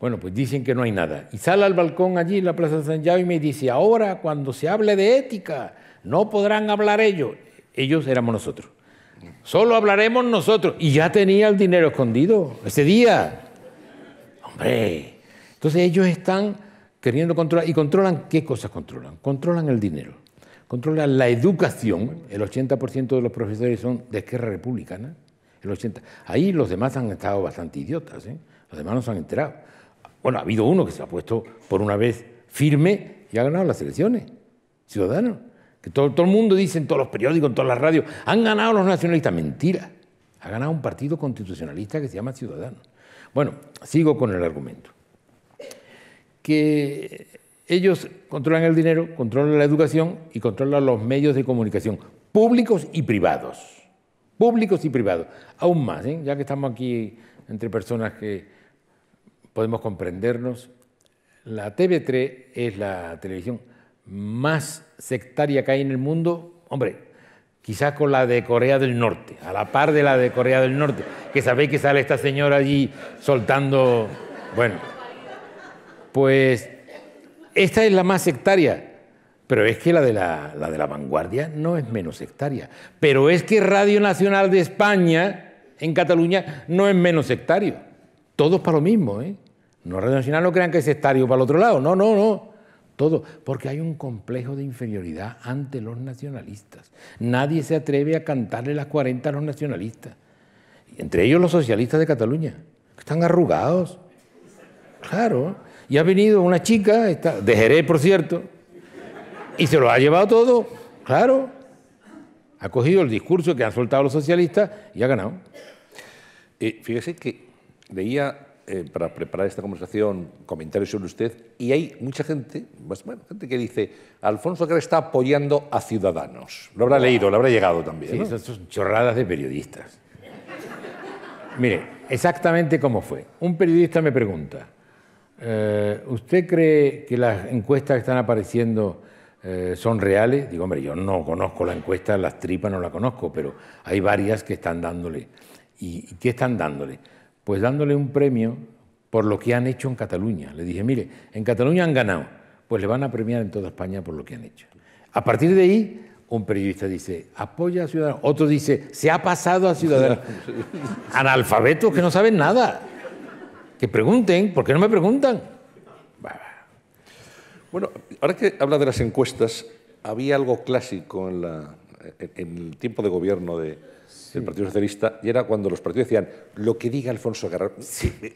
Bueno, pues dicen que no hay nada. Y sale al balcón allí en la Plaza de San Yao y me dice, ahora cuando se hable de ética, no podrán hablar ellos ellos éramos nosotros. Solo hablaremos nosotros. Y ya tenía el dinero escondido ese día. Hombre. Entonces ellos están queriendo controlar. ¿Y controlan qué cosas controlan? Controlan el dinero. Controlan la educación. El 80% de los profesores son de Esquerra Republicana. El 80. Ahí los demás han estado bastante idiotas. ¿eh? Los demás no se han enterado. Bueno, ha habido uno que se ha puesto por una vez firme y ha ganado las elecciones. Ciudadanos que todo, el mundo dice en todos los periódicos, en todas las radios, han ganado los nacionalistas. Mentira. Ha ganado un partido constitucionalista que se llama Ciudadanos. Bueno, sigo con el argumento. Que ellos controlan el dinero, controlan la educación y controlan los medios de comunicación, públicos y privados. Públicos y privados. Aún más, ¿eh? ya que estamos aquí entre personas que podemos comprendernos, la TV3 es la televisión más sectaria que hay en el mundo, hombre, quizás con la de Corea del Norte, a la par de la de Corea del Norte, que sabéis que sale esta señora allí soltando... Bueno, pues esta es la más sectaria, pero es que la de la, de la vanguardia no es menos sectaria, pero es que Radio Nacional de España en Cataluña no es menos sectario, todos para lo mismo, ¿eh? No Radio Nacional no crean que es sectario para el otro lado, no, no, no todo, porque hay un complejo de inferioridad ante los nacionalistas. Nadie se atreve a cantarle las 40 a los nacionalistas, entre ellos los socialistas de Cataluña, que están arrugados. Claro, y ha venido una chica, de Jerez, por cierto, y se lo ha llevado todo, claro. Ha cogido el discurso que han soltado los socialistas y ha ganado. Eh, fíjese que veía... Eh, para preparar esta conversación comentarios sobre usted y hay mucha gente, más, pues, bueno, gente que dice, Alfonso que está apoyando a Ciudadanos. Lo habrá leído, lo habrá llegado también. Sí, son chorradas de periodistas. Mire, exactamente cómo fue. Un periodista me pregunta, eh, ¿usted cree que las encuestas que están apareciendo eh, son reales? Digo, hombre, yo no conozco la encuesta, las tripas no la conozco, pero hay varias que están dándole. y qué están dándole? Pues dándole un premio por lo que han hecho en Cataluña. Le dije, mire, en Cataluña han ganado, pues le van a premiar en toda España por lo que han hecho. A partir de ahí, un periodista dice, apoya a Ciudadanos, otro dice, se ha pasado a Ciudadanos. Analfabetos que no saben nada. Que pregunten, ¿por qué no me preguntan? Bueno, ahora que habla de las encuestas, había algo clásico en, en el tiempo de gobierno de, el Partido Socialista, y era cuando los partidos decían lo que diga Alfonso Guerrero.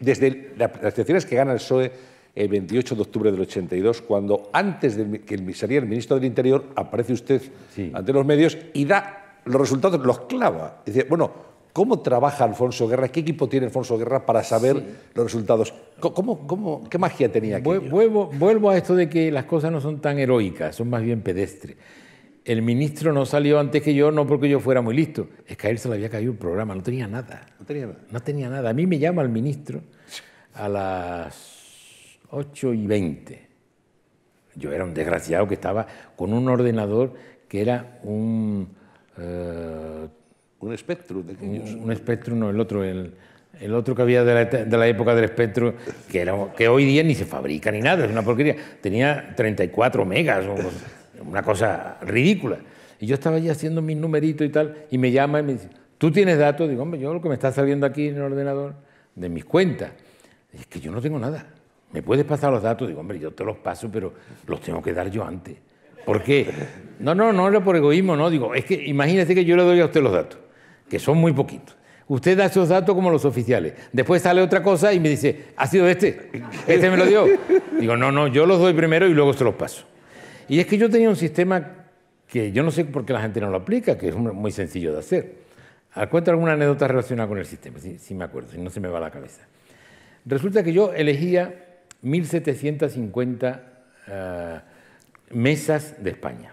Desde las elecciones que gana el PSOE el 28 de octubre del 82, cuando antes de que el, el ministro del Interior, aparece usted ante los medios y da los resultados, los clava. Dice, bueno, ¿cómo trabaja Alfonso Guerra? ¿Qué equipo tiene Alfonso Guerra para saber los resultados? ¿Cómo, cómo, qué magia tenía aquí? Vuelvo, vuelvo a esto de que las cosas no son tan heroicas, son más bien pedestres el ministro no salió antes que yo, no porque yo fuera muy listo, es que a él se le había caído un programa, no tenía nada. No tenía nada. A mí me llama el ministro a las 8 y 20. Yo era un desgraciado que estaba con un ordenador que era un... Eh, un espectro de Un, un espectro, no, el otro, el, el otro que había de la, de la, época del espectro, que, era, que hoy día ni se fabrica ni nada, es una porquería. Tenía 34 megas o una cosa ridícula. Y yo estaba allí haciendo mis numeritos y tal, y me llama y me dice, ¿tú tienes datos? Digo, hombre, yo lo que me está saliendo aquí en el ordenador, de mis cuentas. es que yo no tengo nada. ¿Me puedes pasar los datos? Digo, hombre, yo te los paso, pero los tengo que dar yo antes. ¿Por qué? No, no, no era por egoísmo, no. Digo, es que imagínese que yo le doy a usted los datos, que son muy poquitos. Usted da esos datos como los oficiales. Después sale otra cosa y me dice, ¿ha sido este? ¿Este me lo dio? Digo, no, no, yo los doy primero y luego se los paso. Y es que yo tenía un sistema que yo no sé por qué la gente no lo aplica, que es muy sencillo de hacer. Ah, Cuento alguna anécdota relacionada con el sistema, si, me acuerdo, si no se me va la cabeza. Resulta que yo elegía 1.750 ah, mesas de España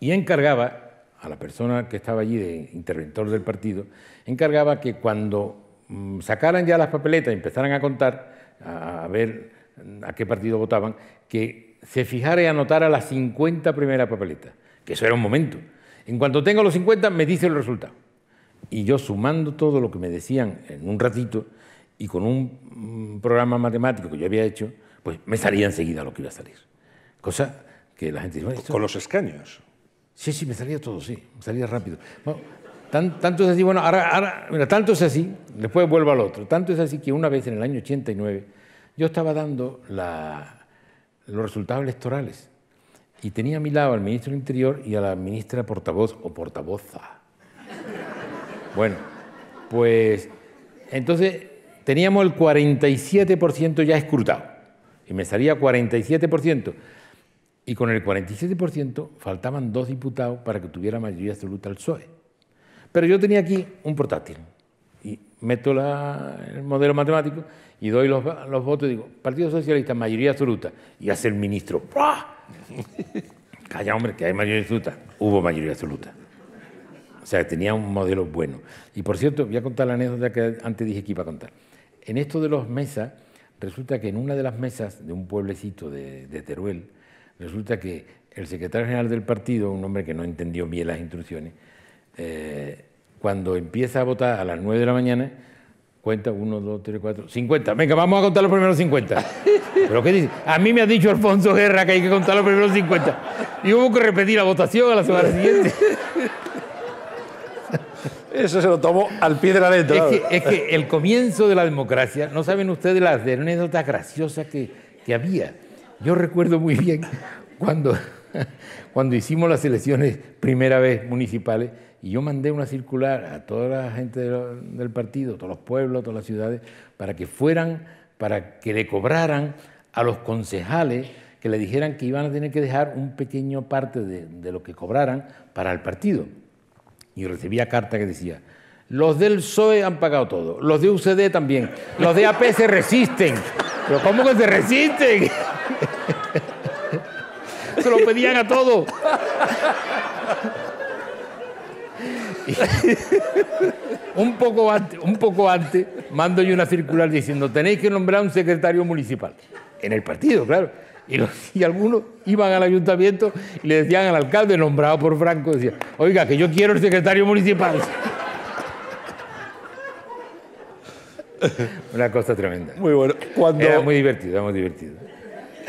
y encargaba a la persona que estaba allí de interventor del partido, encargaba que cuando mm, sacaran ya las papeletas y empezaran a contar, a, ver mm, a qué partido votaban, que se fijara y anotara las 50 primeras papeletas, que eso era un momento. En cuanto tengo los 50, me dice el resultado. Y yo sumando todo lo que me decían en un ratito y con un mm, programa matemático que yo había hecho, pues me salía enseguida lo que iba a salir. Cosa que la gente Con los escaños. Sí, sí, me salía todo, sí, me salía rápido. tanto es así, bueno, ahora, ahora, mira, tanto es así, después vuelvo al otro, tanto es así que una vez en el año 89 yo estaba dando la, los resultados electorales. Y tenía a mi lado al ministro del Interior y a la ministra portavoz o portavoza. Bueno, pues entonces teníamos el 47% ya escrutado. Y me salía 47%. Y con el 47% faltaban dos diputados para que tuviera mayoría absoluta el PSOE. Pero yo tenía aquí un portátil meto el modelo matemático y doy los, votos y digo, Partido Socialista, mayoría absoluta, y hace el ministro. ¡Ah! Calla, hombre, que hay mayoría absoluta. Hubo mayoría absoluta. O sea, tenía un modelo bueno. Y por cierto, voy a contar la anécdota que antes dije que iba a contar. En esto de los mesas, resulta que en una de las mesas de un pueblecito de, Teruel, resulta que el secretario general del partido, un hombre que no entendió bien las instrucciones, eh, cuando empieza a votar a las 9 de la mañana, cuenta 1, 2, 3, 4, 50. Venga, vamos a contar los primeros 50. ¿Pero qué dice? A mí me ha dicho Alfonso Guerra que hay que contar los primeros 50. Y hubo que repetir la votación a la semana siguiente. Eso se lo tomó al pie de la letra. Es que, el comienzo de la democracia, no saben ustedes las anécdotas graciosas que, que había. Yo recuerdo muy bien cuando, cuando hicimos las elecciones primera vez municipales, y yo mandé una circular a toda la gente del partido, todos los pueblos, todas las ciudades, para que fueran, para que le cobraran a los concejales que le dijeran que iban a tener que dejar un pequeño parte de, lo que cobraran para el partido. Y recibía carta que decía, los del PSOE han pagado todo, los de UCD también, los de AP se resisten. ¿Pero cómo que se resisten? se lo pedían a todos. un, poco antes, un poco antes mando yo una circular diciendo, tenéis que nombrar un secretario municipal. En el partido, claro. Y, algunos iban al ayuntamiento y le decían al alcalde, nombrado por Franco, decía, oiga, que yo quiero el secretario municipal. Una cosa tremenda. Muy bueno. Cuando... Era muy divertido, era divertido.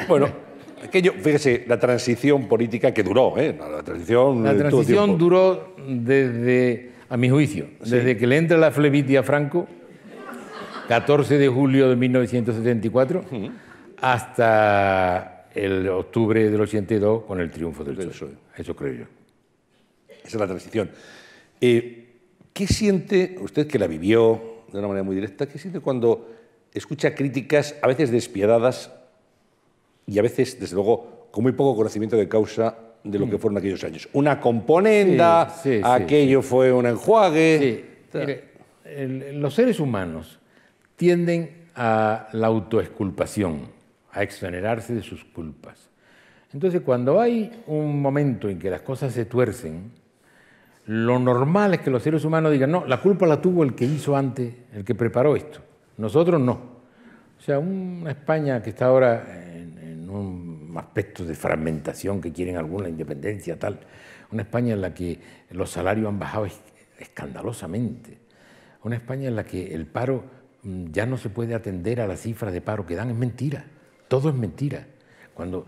Bueno fíjese, la transición política que duró, ¿eh? La transición, la transición duró desde, a mi juicio, desde que le entra la flebitia a Franco, 14 de julio de 1974, hasta el octubre del 82 con el triunfo del PSOE. Eso creo yo. Esa es la transición. Eh, ¿Qué siente usted que la vivió de una manera muy directa? ¿Qué siente cuando escucha críticas a veces despiadadas y a veces, desde luego, con muy poco conocimiento de causa de lo que mm. fueron aquellos años. Una componenda, aquello fue un enjuague. los seres humanos tienden a la autoexculpación, a exonerarse de sus culpas. Entonces, cuando hay un momento en que las cosas se tuercen, lo normal es que los seres humanos digan, no, la culpa la tuvo el que hizo antes, el que preparó esto. Nosotros no. O sea, una España que está ahora eh, un aspecto de fragmentación que quieren alguna independencia, tal. Una España en la que los salarios han bajado escandalosamente. Una España en la que el paro mm, ya no se puede atender a las cifras de paro que dan, es mentira. Todo es mentira. Cuando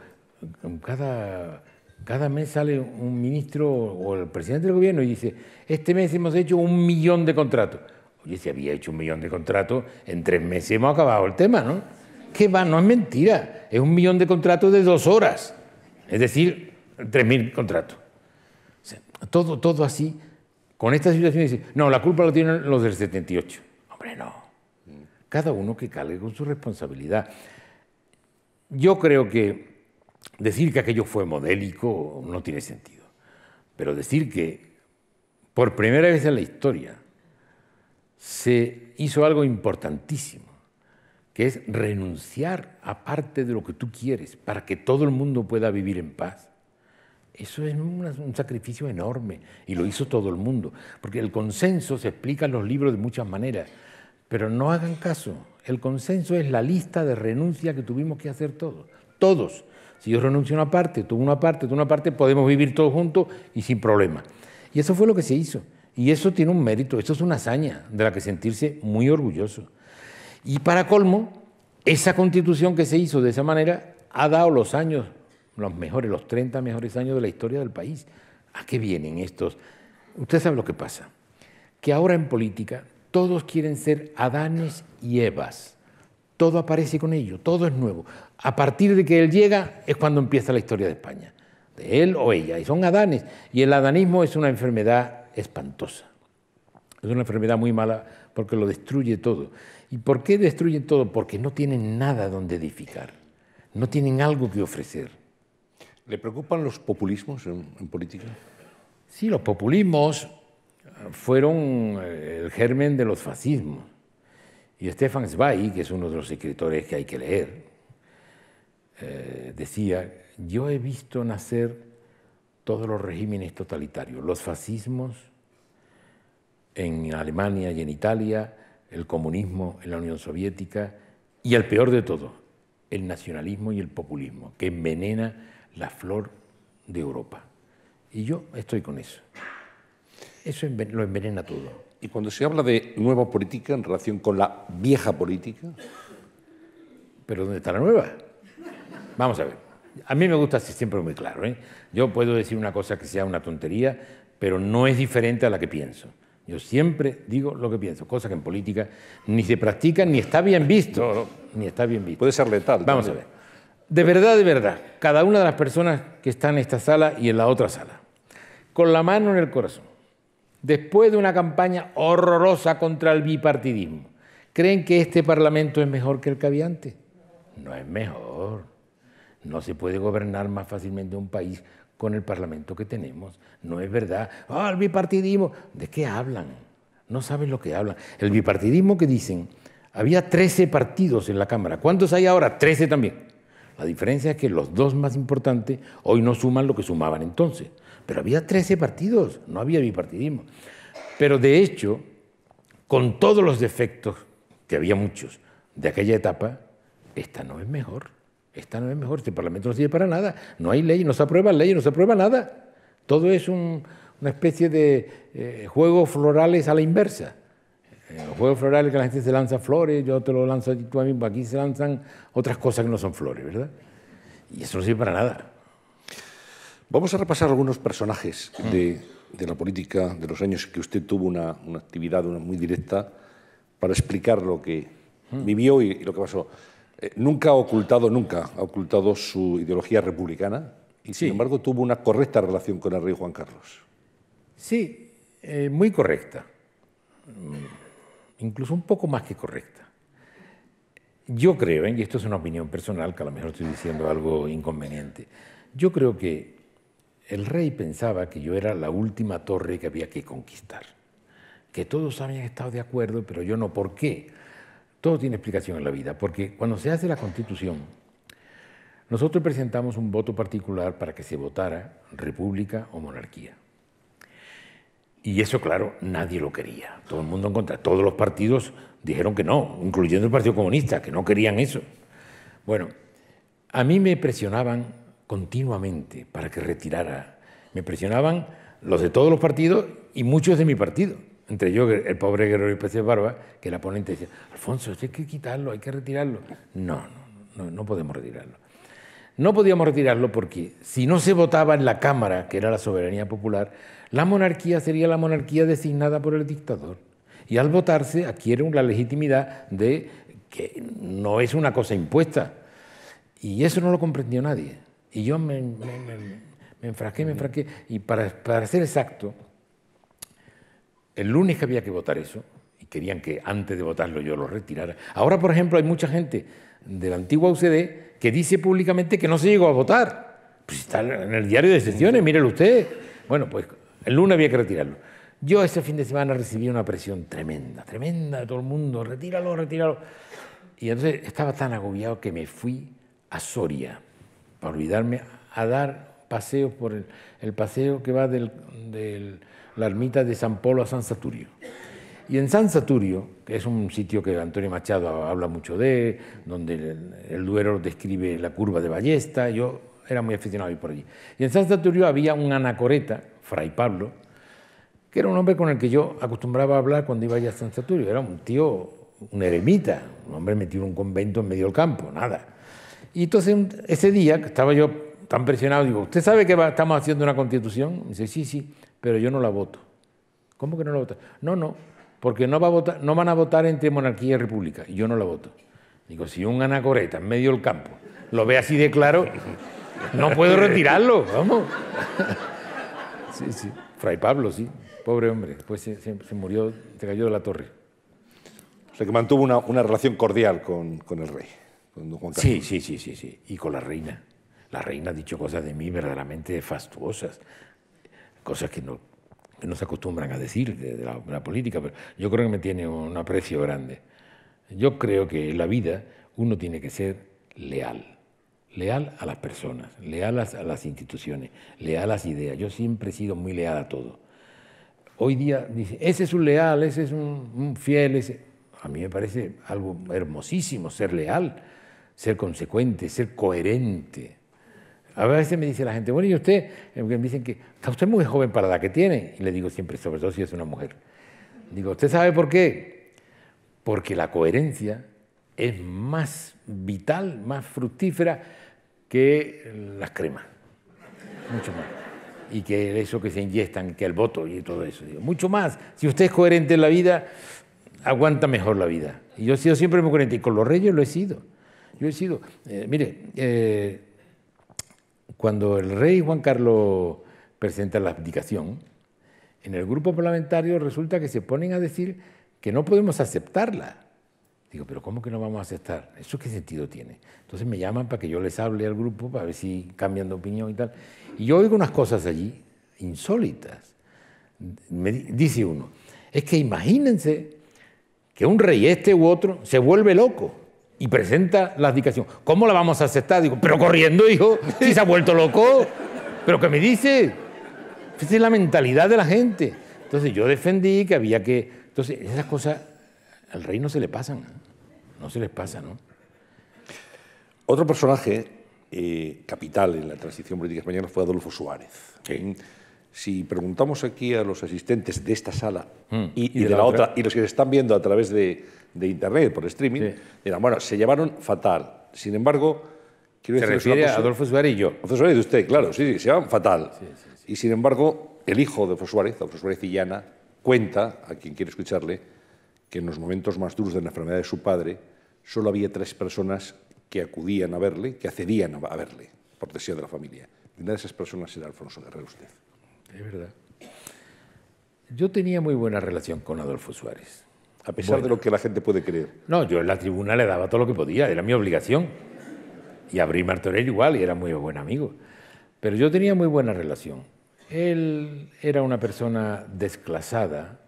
mm, cada, cada mes sale un ministro o el presidente del gobierno y dice, este mes hemos hecho un millón de contratos. Oye, si había hecho un millón de contratos, en tres meses hemos acabado el tema, ¿no? ¿Qué va? No es mentira. Es un millón de contratos de dos horas. Es decir, tres mil contratos. todo, todo así, con esta situación, dice, no, la culpa lo tienen los del 78. Hombre, no. Cada uno que cargue con su responsabilidad. Yo creo que decir que aquello fue modélico no tiene sentido. Pero decir que por primera vez en la historia se hizo algo importantísimo es renunciar a parte de lo que tú quieres para que todo el mundo pueda vivir en paz. Eso es un, sacrificio enorme y lo hizo todo el mundo, porque el consenso se explica en los libros de muchas maneras, pero no hagan caso, el consenso es la lista de renuncia que tuvimos que hacer todos, todos. Si yo renuncio a una parte, tú una parte, tú una parte, podemos vivir todos juntos y sin problema. Y eso fue lo que se hizo. Y eso tiene un mérito, eso es una hazaña de la que sentirse muy orgulloso. Y para colmo, esa constitución que se hizo de esa manera ha dado los años, los mejores, los 30 mejores años de la historia del país. ¿A qué vienen estos? Usted sabe lo que pasa, que ahora en política todos quieren ser Adanes y Evas. Todo aparece con ello, todo es nuevo. A partir de que él llega es cuando empieza la historia de España, de él o ella, y son Adanes. Y el adanismo es una enfermedad espantosa, es una enfermedad muy mala porque lo destruye todo. ¿Y por qué destruyen todo? Porque no tienen nada donde edificar, no tienen algo que ofrecer. ¿Le preocupan los populismos en, política? Sí, los populismos eh, fueron eh, el germen de los fascismos. Y Stefan Zweig, que es uno de los escritores que hay que leer, eh, decía, yo he visto nacer todos los regímenes totalitarios, los fascismos en Alemania y en Italia, el comunismo en la Unión Soviética y el peor de todo, el nacionalismo y el populismo, que envenena la flor de Europa. Y yo estoy con eso. Eso lo envenena todo. Y cuando se habla de nueva política en relación con la vieja política... ¿Pero dónde está la nueva? Vamos a ver. A mí me gusta ser siempre muy claro. ¿eh? Yo puedo decir una cosa que sea una tontería, pero no es diferente a la que pienso. Yo siempre digo lo que pienso, cosas que en política ni se practican ni está bien visto, ni está bien Puede ser letal. Vamos a ver. De verdad, de verdad, cada una de las personas que está en esta sala y en la otra sala, con la mano en el corazón, después de una campaña horrorosa contra el bipartidismo, ¿creen que este Parlamento es mejor que el que había antes? No es mejor. No se puede gobernar más fácilmente un país con el Parlamento que tenemos. No es verdad. ¡Ah, el bipartidismo! ¿De qué hablan? No saben lo que hablan. El bipartidismo que dicen, había 13 partidos en la Cámara. ¿Cuántos hay ahora? 13 también. La diferencia es que los dos más importantes hoy no suman lo que sumaban entonces. Pero había 13 partidos, no había bipartidismo. Pero de hecho, con todos los defectos, que había muchos, de aquella etapa, esta no es mejor. Esta no es mejor, este Parlamento no sirve para nada, no hay ley, no se aprueba ley, no se aprueba nada. Todo es una especie de juego eh, juegos florales a la inversa. Eh, los juegos florales que la gente se lanza flores, yo te lo lanzo aquí, tú a mí, aquí se lanzan otras cosas que no son flores, ¿verdad? Y eso no sirve para nada. Vamos a repasar algunos personajes de, la política de los años que usted tuvo una, actividad muy directa para explicar lo que mm. vivió y lo que pasó. Eh, nunca ha ocultado, nunca ha ocultado su ideología republicana y sin embargo tuvo una correcta relación con el rey Juan Carlos. Sí, eh, muy correcta, mm, incluso un poco más que correcta. Yo creo, ¿eh? y esto es una opinión personal, que a lo mejor estoy diciendo algo inconveniente, yo creo que el rey pensaba que yo era la última torre que había que conquistar, que todos habían estado de acuerdo, pero yo no. ¿Por qué? Todo tiene explicación en la vida, porque cuando se hace la constitución, nosotros presentamos un voto particular para que se votara república o monarquía. Y eso, claro, nadie lo quería. Todo el mundo en contra. Todos los partidos dijeron que no, incluyendo el Partido Comunista, que no querían eso. Bueno, a mí me presionaban continuamente para que retirara. Me presionaban los de todos los partidos y muchos de mi partido entre yo, el pobre Guerrero y Pérez Barba, que la ponente decía, Alfonso, hay que quitarlo, hay que retirarlo. No, no, no, no podemos retirarlo. No podíamos retirarlo porque si no se votaba en la Cámara, que era la soberanía popular, la monarquía sería la monarquía designada por el dictador. Y al votarse adquiere la legitimidad de que no es una cosa impuesta. Y eso no lo comprendió nadie. Y yo me, me, me, me enfrasqué, me enfrasqué. Y para, para ser exacto, el lunes había que votar eso, y querían que antes de votarlo yo lo retirara. Ahora, por ejemplo, hay mucha gente de la antigua UCD que dice públicamente que no se llegó a votar. Pues está en el diario de sesiones, mírelo usted. Bueno, pues el lunes había que retirarlo. Yo ese fin de semana recibí una presión tremenda, tremenda de todo el mundo, retíralo, retíralo. Y entonces estaba tan agobiado que me fui a Soria, para olvidarme a dar paseos por el, paseo que va del la ermita de San Polo a San Saturio. Y en San Saturio, que es un sitio que Antonio Machado habla mucho de, donde el, Duero describe la curva de Ballesta, yo era muy aficionado a ir por allí. Y en San Saturio había un anacoreta, Fray Pablo, que era un hombre con el que yo acostumbraba a hablar cuando iba allá a San Saturio. Era un tío, un eremita, un hombre metido en un convento en medio del campo, nada. Y entonces ese día, que estaba yo tan presionado, digo, ¿usted sabe que estamos haciendo una constitución? dice, sí, sí pero yo no la voto. ¿Cómo que no la vota? No, no, porque no, va a votar, no van a votar entre monarquía y república, y yo no la voto. Digo, si un anacoreta en medio del campo lo ve así de claro, no puedo retirarlo, vamos. Sí, sí. Fray Pablo, sí, pobre hombre, después se, murió, se cayó de la torre. O sea que mantuvo una, relación cordial con, con el rey, con don Juan Carlos. Sí, sí, sí, sí, sí, y con la reina. La reina ha dicho cosas de mí verdaderamente fastuosas cosas que no, se acostumbran a decir de, la, política, pero yo creo que me tiene un aprecio grande. Yo creo que en la vida uno tiene que ser leal, leal a las personas, leal a, las instituciones, leal a las ideas. Yo siempre he sido muy leal a todo. Hoy día dice, ese es un leal, ese es un, un fiel, ese... A mí me parece algo hermosísimo ser leal, ser consecuente, ser coherente a veces me dice la gente, bueno, ¿y usted? Eh, me dicen que usted usted muy joven para la que tiene. Y le digo siempre, sobre todo si es una mujer. Digo, ¿usted sabe por qué? Porque la coherencia es más vital, más fructífera que las cremas. Mucho más. Y que eso que se inyectan, que el voto y todo eso. Digo, mucho más. Si usted es coherente en la vida, aguanta mejor la vida. Y yo he sido siempre muy coherente. Y con los reyes lo he sido. Yo he sido, eh, mire, eh, cuando el rey Juan Carlos presenta la abdicación, en el grupo parlamentario resulta que se ponen a decir que no podemos aceptarla. Digo, pero ¿cómo que no vamos a aceptar? ¿Eso qué sentido tiene? Entonces me llaman para que yo les hable al grupo, para ver si cambian de opinión y tal. Y yo oigo unas cosas allí insólitas. dice uno, es que imagínense que un rey este u otro se vuelve loco y presenta la abdicación. ¿Cómo la vamos a aceptar? Digo, pero corriendo, hijo, si se ha vuelto loco. ¿Pero qué me dice? Esa es la mentalidad de la gente. Entonces yo defendí que había que... Entonces esas cosas al rey no se le pasan, no se les pasa, ¿no? Otro personaje eh, capital en la transición política española fue Adolfo Suárez. Mm, si preguntamos aquí a los asistentes de esta sala mm. y, de, la, otra? otra, y los que se están viendo a través de, de Internet, por streaming, sí. bueno, se llevaron fatal. Sin embargo, quiero decir... refiere a Adolfo Suárez y yo. Adolfo Suárez y usted, claro, sí, se llevan fatal. y sin embargo, el hijo de Adolfo Suárez, Adolfo Suárez y Llana cuenta, a quien quiere escucharle, que en los momentos más duros de la enfermedad de su padre, solo había tres personas que acudían a verle, que accedían a verle, por deseo de la familia. Una de esas personas era Alfonso Guerrero, usted. Es verdad. Yo tenía muy buena relación con Adolfo Suárez a pesar de lo que la gente puede creer. No, yo en la tribuna le daba todo lo que podía, era mi obligación. Y a Martorell igual, y era muy buen amigo. Pero yo tenía muy buena relación. Él era una persona desclasada,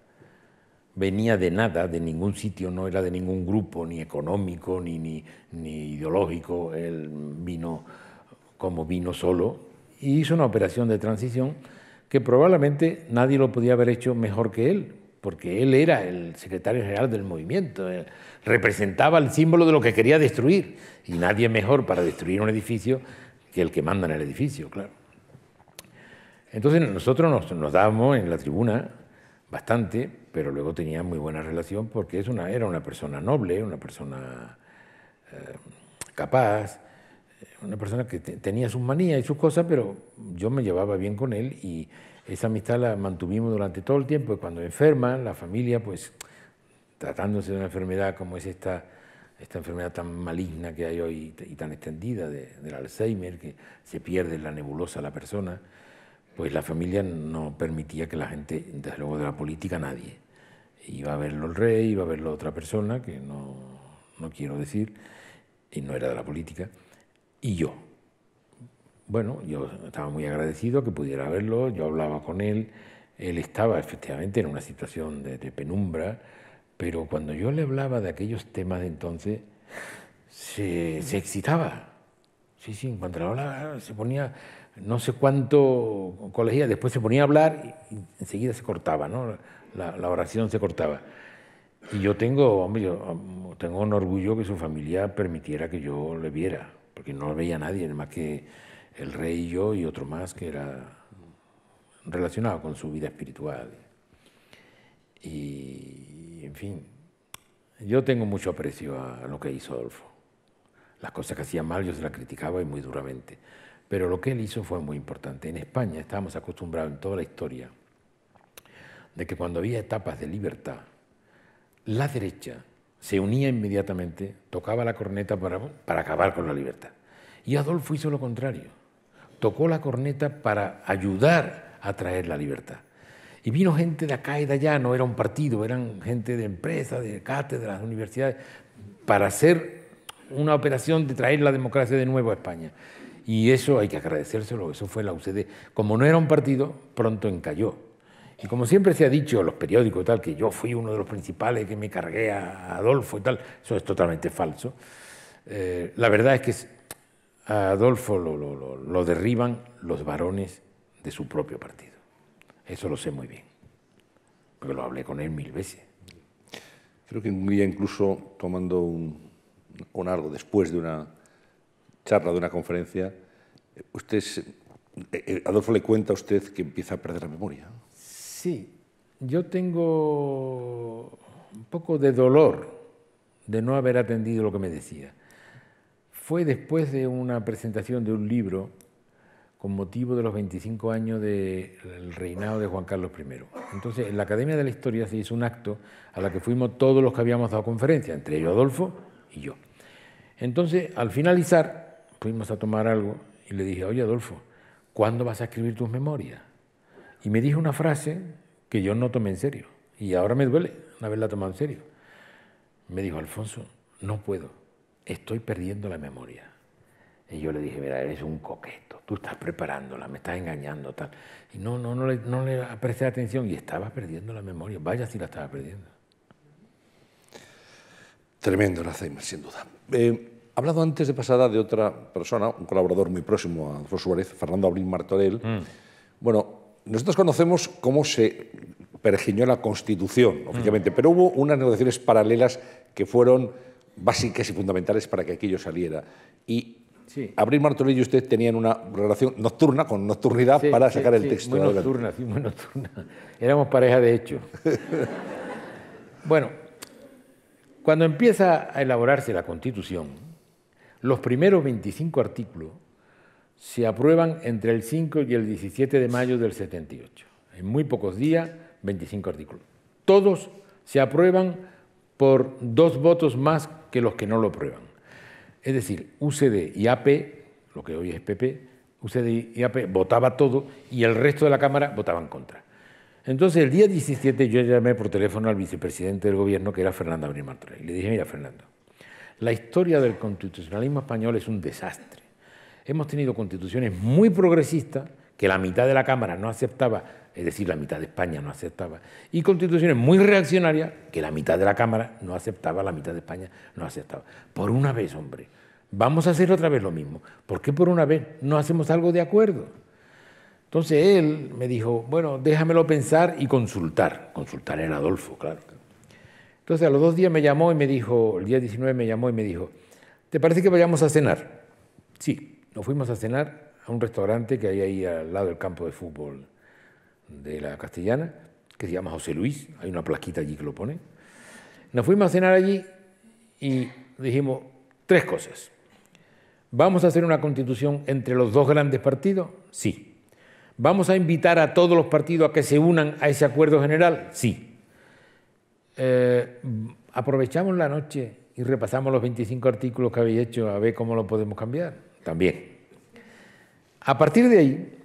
venía de nada, de ningún sitio, no era de ningún grupo, ni económico, ni, ni, ni ideológico. Él vino como vino solo y hizo una operación de transición que probablemente nadie lo podía haber hecho mejor que él, porque él era el secretario general del movimiento, eh, representaba el símbolo de lo que quería destruir, y nadie mejor para destruir un edificio que el que manda en el edificio, claro. Entonces nosotros nos, dábamos en la tribuna bastante, pero luego tenía muy buena relación porque es era una persona noble, una persona eh, capaz, eh, una persona que tenía sus manías y sus cosas, pero yo me llevaba bien con él y, esa amistad la mantuvimos durante todo el tiempo y cuando enferma la familia, pues tratándose de una enfermedad como es esta, esta enfermedad tan maligna que hay hoy y tan extendida del Alzheimer, que se pierde la nebulosa la persona, pues la familia no permitía que la gente, desde luego de la política, nadie. Iba a verlo el rey, iba a verlo otra persona, que no, no quiero decir, y no era de la política, y yo. Bueno, yo estaba muy agradecido que pudiera verlo, yo hablaba con él, él estaba efectivamente en una situación de, penumbra, pero cuando yo le hablaba de aquellos temas de entonces, se, se excitaba. Sí, sí, en cuanto le hablaba, se ponía no sé cuánto colegía, después se ponía a hablar y enseguida se cortaba, ¿no? La, la oración se cortaba. Y yo tengo, hombre, yo um, tengo un orgullo que su familia permitiera que yo le viera, porque no veía a nadie, más que el rey yo y otro más que era relacionado con su vida espiritual. Y, en fin, yo tengo mucho aprecio a lo que hizo Adolfo. Las cosas que hacía mal yo se las criticaba y muy duramente. Pero lo que él hizo fue muy importante. En España estábamos acostumbrados en toda la historia de que cuando había etapas de libertad, la derecha se unía inmediatamente, tocaba la corneta para, para acabar con la libertad. Y Adolfo hizo lo contrario tocó la corneta para ayudar a traer la libertad. Y vino gente de acá y de allá, no era un partido, eran gente de empresas, de cátedras, de universidades, para hacer una operación de traer la democracia de nuevo a España. Y eso hay que agradecérselo, eso fue la UCD. Como no era un partido, pronto encalló. Y como siempre se ha dicho en los periódicos tal, que yo fui uno de los principales que me cargué a Adolfo y tal, eso es totalmente falso. Eh, la verdad es que a Adolfo lo, derriban los varones de su propio partido. Eso lo sé muy bien, porque lo hablé con él mil veces. Creo que un día incluso tomando un, un algo después de una charla, de una conferencia, usted eh, eh, Adolfo le cuenta a usted que empieza a perder la memoria. Sí, yo tengo un poco de dolor de no haber atendido lo que me decía. Fue después de una presentación de un libro con motivo de los 25 años del reinado de Juan Carlos I. Entonces, en la Academia de la Historia se hizo un acto a la que fuimos todos los que habíamos dado conferencia, entre ellos Adolfo y yo. Entonces, al finalizar, fuimos a tomar algo y le dije, oye Adolfo, ¿cuándo vas a escribir tus memorias? Y me dijo una frase que yo no tomé en serio, y ahora me duele no haberla tomado en serio. Me dijo, Alfonso, no puedo estoy perdiendo la memoria. Y yo le dije, mira, eres un coqueto, tú estás preparándola, me estás engañando, tal. Y no, no, no, le, no le atención y estaba perdiendo la memoria, vaya si la estaba perdiendo. Tremendo la Alzheimer, sin duda. Eh, hablado antes de pasada de otra persona, un colaborador muy próximo a Suárez, Fernando Abril Martorell. Mm. Bueno, nosotros conocemos cómo se pergiñó la Constitución obviamente, pero hubo unas negociaciones paralelas que fueron básicas y fundamentales para que aquello saliera. Y sí. Abril Martorell y usted tenían una relación nocturna, con nocturnidad, para sacar el texto. nocturna, sí, muy nocturna. Éramos pareja de hecho. bueno, cuando empieza a elaborarse la Constitución, los primeros 25 artículos se aprueban entre el 5 y el 17 de mayo del 78. En muy pocos días, 25 artículos. Todos se aprueban por dos votos más que los que no lo prueban. Es decir, UCD y AP, lo que hoy es PP, UCD y AP votaba todo y el resto de la Cámara votaban contra. Entonces, el día 17 yo llamé por teléfono al vicepresidente del gobierno, que era Fernando Abril Martorell, y le dije, mira, Fernando, la historia del constitucionalismo español es un desastre. Hemos tenido constituciones muy progresistas, que la mitad de la Cámara no aceptaba es decir, la mitad de España no aceptaba, y constituciones muy reaccionarias que la mitad de la Cámara no aceptaba, la mitad de España no aceptaba. Por una vez, hombre, vamos a hacer otra vez lo mismo. ¿Por qué por una vez no hacemos algo de acuerdo? Entonces él me dijo, bueno, déjamelo pensar y consultar. Consultar en Adolfo, claro. Entonces a los dos días me llamó y me dijo, el día 19 me llamó y me dijo, ¿te parece que vayamos a cenar? Sí, nos fuimos a cenar a un restaurante que hay ahí al lado del campo de fútbol de la Castellana, que se llama José Luis, hay una plaquita allí que lo pone. Nos fuimos a cenar allí y dijimos tres cosas. ¿Vamos a hacer una constitución entre los dos grandes partidos? Sí. ¿Vamos a invitar a todos los partidos a que se unan a ese acuerdo general? Sí. Eh, aprovechamos la noche y repasamos los 25 artículos que habéis hecho a ver cómo lo podemos cambiar. También. A partir de ahí,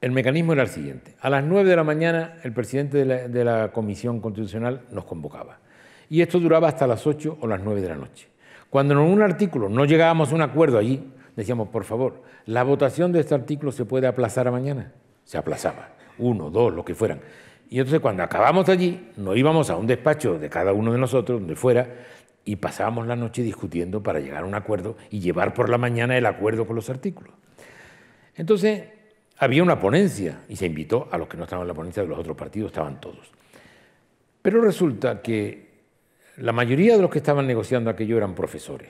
el mecanismo era el siguiente. A las 9 de la mañana el presidente de la, Comisión Constitucional nos convocaba. Y esto duraba hasta las 8 o las 9 de la noche. Cuando en un artículo no llegábamos a un acuerdo allí, decíamos, por favor, la votación de este artículo se puede aplazar a mañana. Se aplazaba, uno, dos, lo que fueran. Y entonces cuando acabamos allí, nos íbamos a un despacho de cada uno de nosotros, donde fuera, y pasábamos la noche discutiendo para llegar a un acuerdo y llevar por la mañana el acuerdo con los artículos. Entonces, había una ponencia y se invitó a los que no estaban en la ponencia de los otros partidos, estaban todos. Pero resulta que la mayoría de los que estaban negociando aquello eran profesores.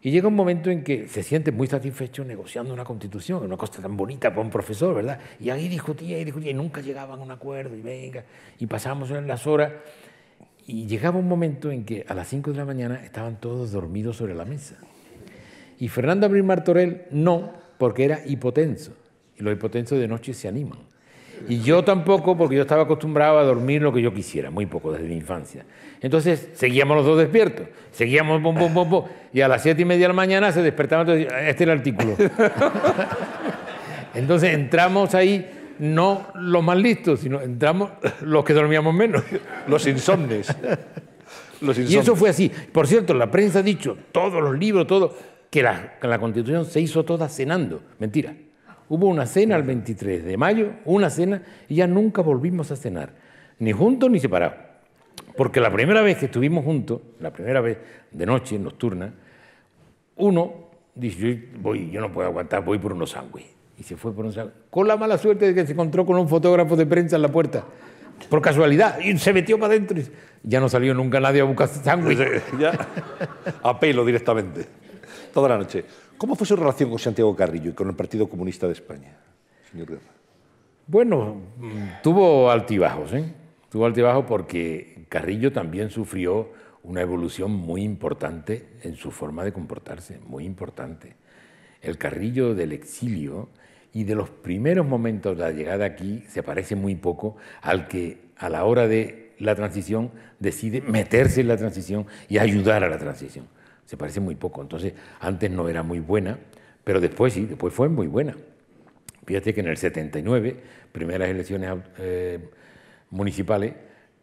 Y llega un momento en que se siente muy satisfecho negociando una constitución, una cosa tan bonita para un profesor, ¿verdad? Y ahí discutía y discutía y nunca llegaban a un acuerdo y venga, y pasábamos en las horas. Y llegaba un momento en que a las 5 de la mañana estaban todos dormidos sobre la mesa. Y Fernando Abril Martorell no, porque era hipotenso y los hipotensos de noche se animan. Y yo tampoco, porque yo estaba acostumbrado a dormir lo que yo quisiera, muy poco desde mi infancia. Entonces seguíamos los dos despiertos, seguíamos, y a las siete y media de la mañana se despertaban, entonces, este era el artículo. entonces entramos ahí, no los más listos, sino entramos los que dormíamos menos. Los insomnes. Y eso fue así. Por cierto, la prensa ha dicho, todos los libros, todo, que la, que la constitución se hizo toda cenando. Mentira. Hubo una cena el 23 de mayo, una cena, y ya nunca volvimos a cenar, ni juntos ni separados. Porque la primera vez que estuvimos juntos, la primera vez de noche, nocturna, uno dice, yo, voy, yo no puedo aguantar, voy por unos sándwiches. Y se fue por un sándwich. Con la mala suerte de que se encontró con un fotógrafo de prensa en la puerta, por casualidad, y se metió para adentro. ya no salió nunca nadie a buscar sándwich. a pelo directamente, toda la noche. ¿Cómo fue su relación con Santiago Carrillo y con el Partido Comunista de España, señor Guerra? Bueno, mm, tuvo altibajos, ¿eh? Tuvo altibajos porque Carrillo también sufrió una evolución muy importante en su forma de comportarse, muy importante. El Carrillo del exilio y de los primeros momentos de la llegada aquí se parece muy poco al que a la hora de la transición decide meterse en la transición y ayudar a la transición se parece muy poco. Entonces, antes no era muy buena, pero después sí, después fue muy buena. Fíjate que en el 79, primeras elecciones eh, municipales,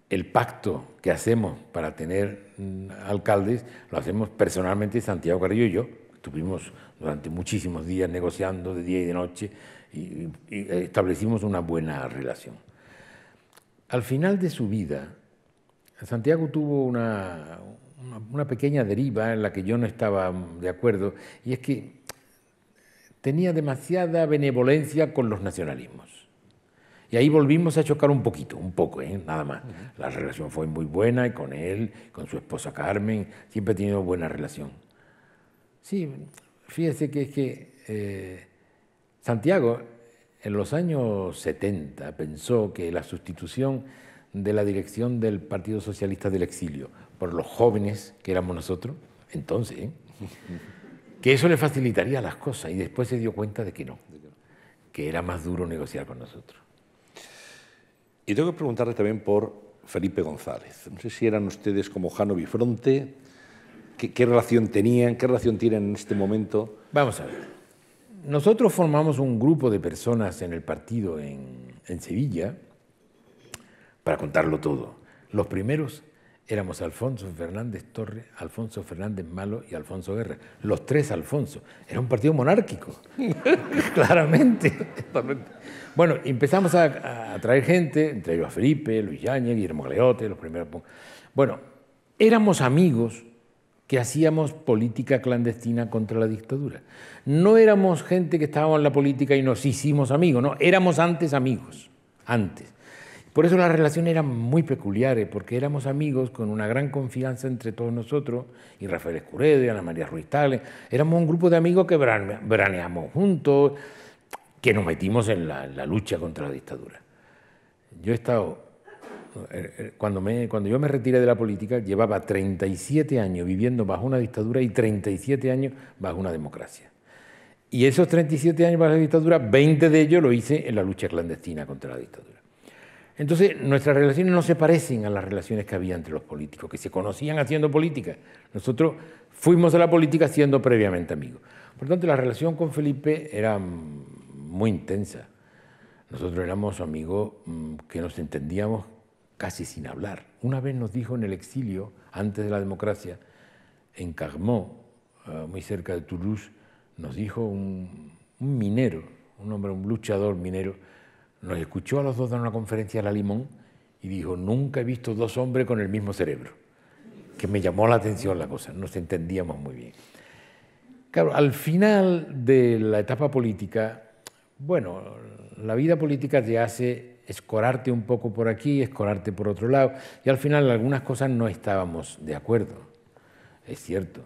el pacto que hacemos para tener mm, alcaldes lo hacemos personalmente Santiago Carrillo y yo. Estuvimos durante muchísimos días negociando de día y de noche y establecimos una buena relación. Al final de su vida, Santiago tuvo una, una pequeña deriva en la que yo no estaba mm, de acuerdo, y es que tenía demasiada benevolencia con los nacionalismos. Y ahí volvimos a chocar un poquito, un poco, ¿eh? nada más. La relación fue muy buena con él, con su esposa Carmen, siempre he tenido buena relación. Sí, fíjese que es que eh, Santiago en los años 70 pensó que la sustitución de la dirección del Partido Socialista del Exilio por los jóvenes que éramos nosotros, entonces, ¿eh? que eso le facilitaría las cosas y después se dio cuenta de que no, que era más duro negociar con nosotros. Y tengo que preguntarle también por Felipe González. No sé si eran ustedes como Jano Bifronte, ¿Qué, ¿Qué, relación tenían? ¿Qué relación tienen en este momento? Vamos a ver. Nosotros formamos un grupo de personas en el partido en, en Sevilla para contarlo todo. Los primeros éramos Alfonso Fernández Torre, Alfonso Fernández Malo y Alfonso Guerra. Los tres Alfonso. Era un partido monárquico, claramente. Bueno, empezamos a, atraer traer gente, entre ellos a Felipe, Luis Yáñez, Guillermo Galeote, los primeros... Bueno, éramos amigos que hacíamos política clandestina contra la dictadura. No éramos gente que estábamos en la política y nos hicimos amigos, no, éramos antes amigos, antes. Por eso las relaciones eran muy peculiares, eh, porque éramos amigos con una gran confianza entre todos nosotros, y Rafael Escuredo, y Ana María Ruiz Tales. Éramos un grupo de amigos que braneamos juntos, que nos metimos en la, lucha contra la dictadura. Yo he estado eh, eh, cuando, cuando, yo me retiré de la política, llevaba 37 años viviendo bajo una dictadura y 37 años bajo una democracia. Y esos 37 años bajo la dictadura, 20 de ellos lo hice en la lucha clandestina contra la dictadura. Entonces, nuestras relaciones no se parecen a las relaciones que había entre los políticos, que se conocían haciendo política. Nosotros fuimos a la política siendo previamente amigos. Por tanto, la relación con Felipe era muy intensa. Nosotros éramos amigos mm, que nos entendíamos casi sin hablar. Una vez nos dijo en el exilio, antes de la democracia, en Carmó, eh, muy cerca de Toulouse, nos dijo un minero, un hombre, un luchador minero, nos escuchó a los dos en una conferencia de la Limón y dijo, nunca he visto dos hombres con el mismo cerebro, que me llamó la atención la cosa, nos entendíamos muy bien. Claro, al final de la etapa política, bueno, la vida política te hace escorarte un poco por aquí, escorarte por otro lado, y al final algunas cosas no estábamos de acuerdo, es cierto,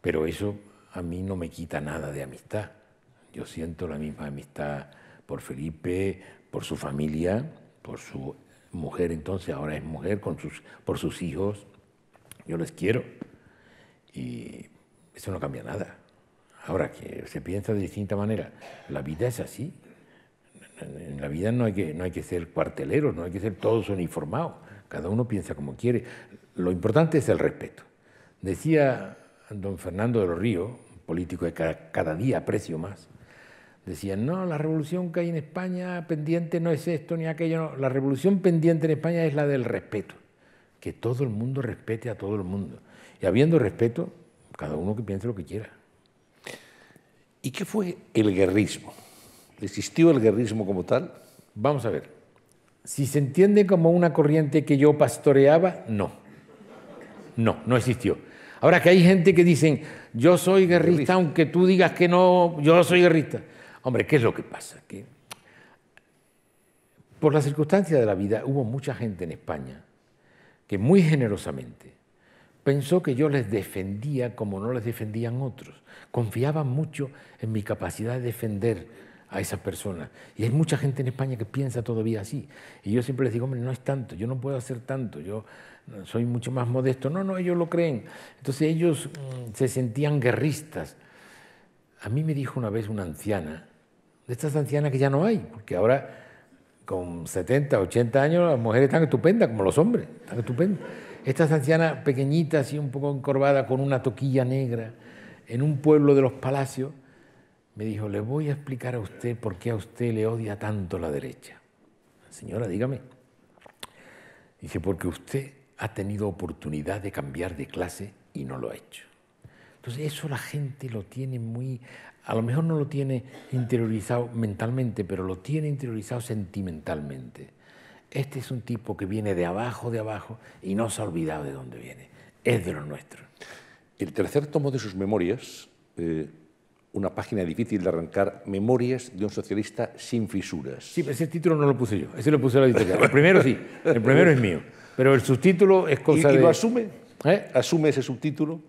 pero eso a mí no me quita nada de amistad. Yo siento la misma amistad por Felipe, por su familia, por su mujer entonces, ahora es mujer, con sus, por sus hijos. Yo les quiero. Y eso no cambia nada. Ahora que se piensa de distinta manera, la vida es así. En la vida no hay que, no hay que ser cuarteleros, no hay que ser todos uniformados. Cada uno piensa como quiere. Lo importante es el respeto. Decía don Fernando de los Ríos, político que cada día aprecio más, Decían, no, la revolución que hay en España pendiente no es esto ni aquello, no. la revolución pendiente en España es la del respeto, que todo el mundo respete a todo el mundo. Y habiendo respeto, cada uno que piense lo que quiera. ¿Y qué fue el guerrismo? ¿Existió el guerrismo como tal? Vamos a ver. Si se entiende como una corriente que yo pastoreaba, no. No, no existió. Ahora que hay gente que dicen, yo soy guerrista. aunque tú digas que no, yo soy guerrista. Hombre, ¿qué es lo que pasa? por las circunstancias de la vida hubo mucha gente en España que muy generosamente pensó que yo les defendía como no les defendían otros. Confiaban mucho en mi capacidad de defender a esas personas. Y hay mucha gente en España que piensa todavía así. Y yo siempre les digo, hombre, no es tanto, yo no puedo hacer tanto, yo soy mucho más modesto. No, no, ellos lo creen. Entonces ellos mm, se sentían guerristas. A mí me dijo una vez una anciana, de estas ancianas que ya no hay, porque ahora con 70, 80 años las mujeres están estupendas, como los hombres, están estupendas. Estas ancianas pequeñitas, y un poco encorvada con una toquilla negra, en un pueblo de los palacios, me dijo, le voy a explicar a usted por qué a usted le odia tanto la derecha. Señora, dígame. Dice, porque usted ha tenido oportunidad de cambiar de clase y no lo ha hecho. Entonces eso la gente lo tiene muy a lo mejor no lo tiene interiorizado mentalmente, pero lo tiene interiorizado sentimentalmente. Este es un tipo que viene de abajo, de abajo, y no se ha olvidado de dónde viene. Es de lo nuestro. El tercer tomo de sus memorias, eh, una página difícil de arrancar, Memorias de un socialista sin fisuras. Sí, pero ese título no lo puse yo, ese lo puse la editorial. El primero sí, el primero es mío, pero el subtítulo es cosa lo asume? ¿Eh? ¿Asume ese subtítulo?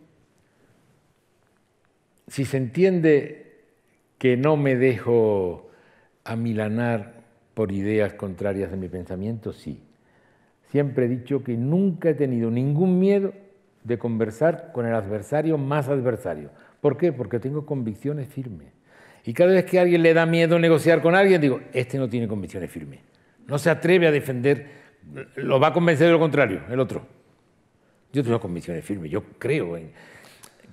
Si se entiende que no me dejo amilanar por ideas contrarias de mi pensamiento, sí. Siempre he dicho que nunca he tenido ningún miedo de conversar con el adversario más adversario. ¿Por qué? Porque tengo convicciones firmes. Y cada vez que a alguien le da miedo negociar con alguien, digo, este no tiene convicciones firmes. No se atreve a defender, lo va a convencer de lo contrario, el otro. Yo tengo convicciones firmes, yo creo en,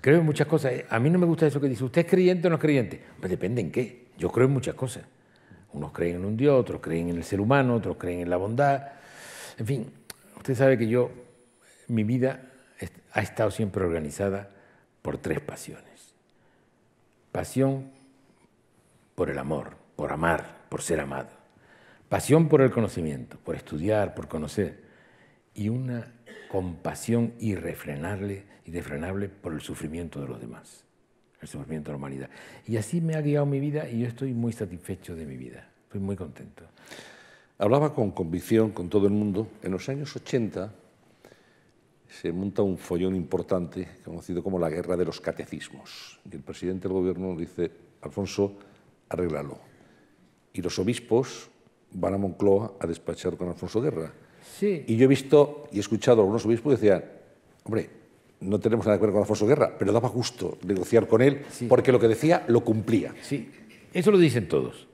creo en muchas cosas. A mí no me gusta eso que dice, ¿usted es creyente o no es creyente? Pues depende en qué. Yo creo en muchas cosas. Unos creen en un Dios, otros creen en el ser humano, otros creen en la bondad. En fin, usted sabe que yo, mi vida ha estado siempre organizada por tres pasiones. Pasión por el amor, por amar, por ser amado. Pasión por el conocimiento, por estudiar, por conocer. Y una compasión irrefrenable, irrefrenable por el sufrimiento de los demás, el sufrimiento de la humanidad. Y así me ha guiado mi vida y yo estoy muy satisfecho de mi vida, estoy muy contento. Hablaba con convicción con todo el mundo. En los años 80 se monta un follón importante conocido como la guerra de los catecismos. Y el presidente del gobierno dice, Alfonso, arréglalo. Y los obispos van a Moncloa a despachar con Alfonso Guerra. Y yo he visto y he escuchado a algunos obispos que decían, hombre, no tenemos nada que ver con Alfonso Guerra, pero daba gusto negociar con él porque lo que decía lo cumplía. Sí, eso lo dicen todos.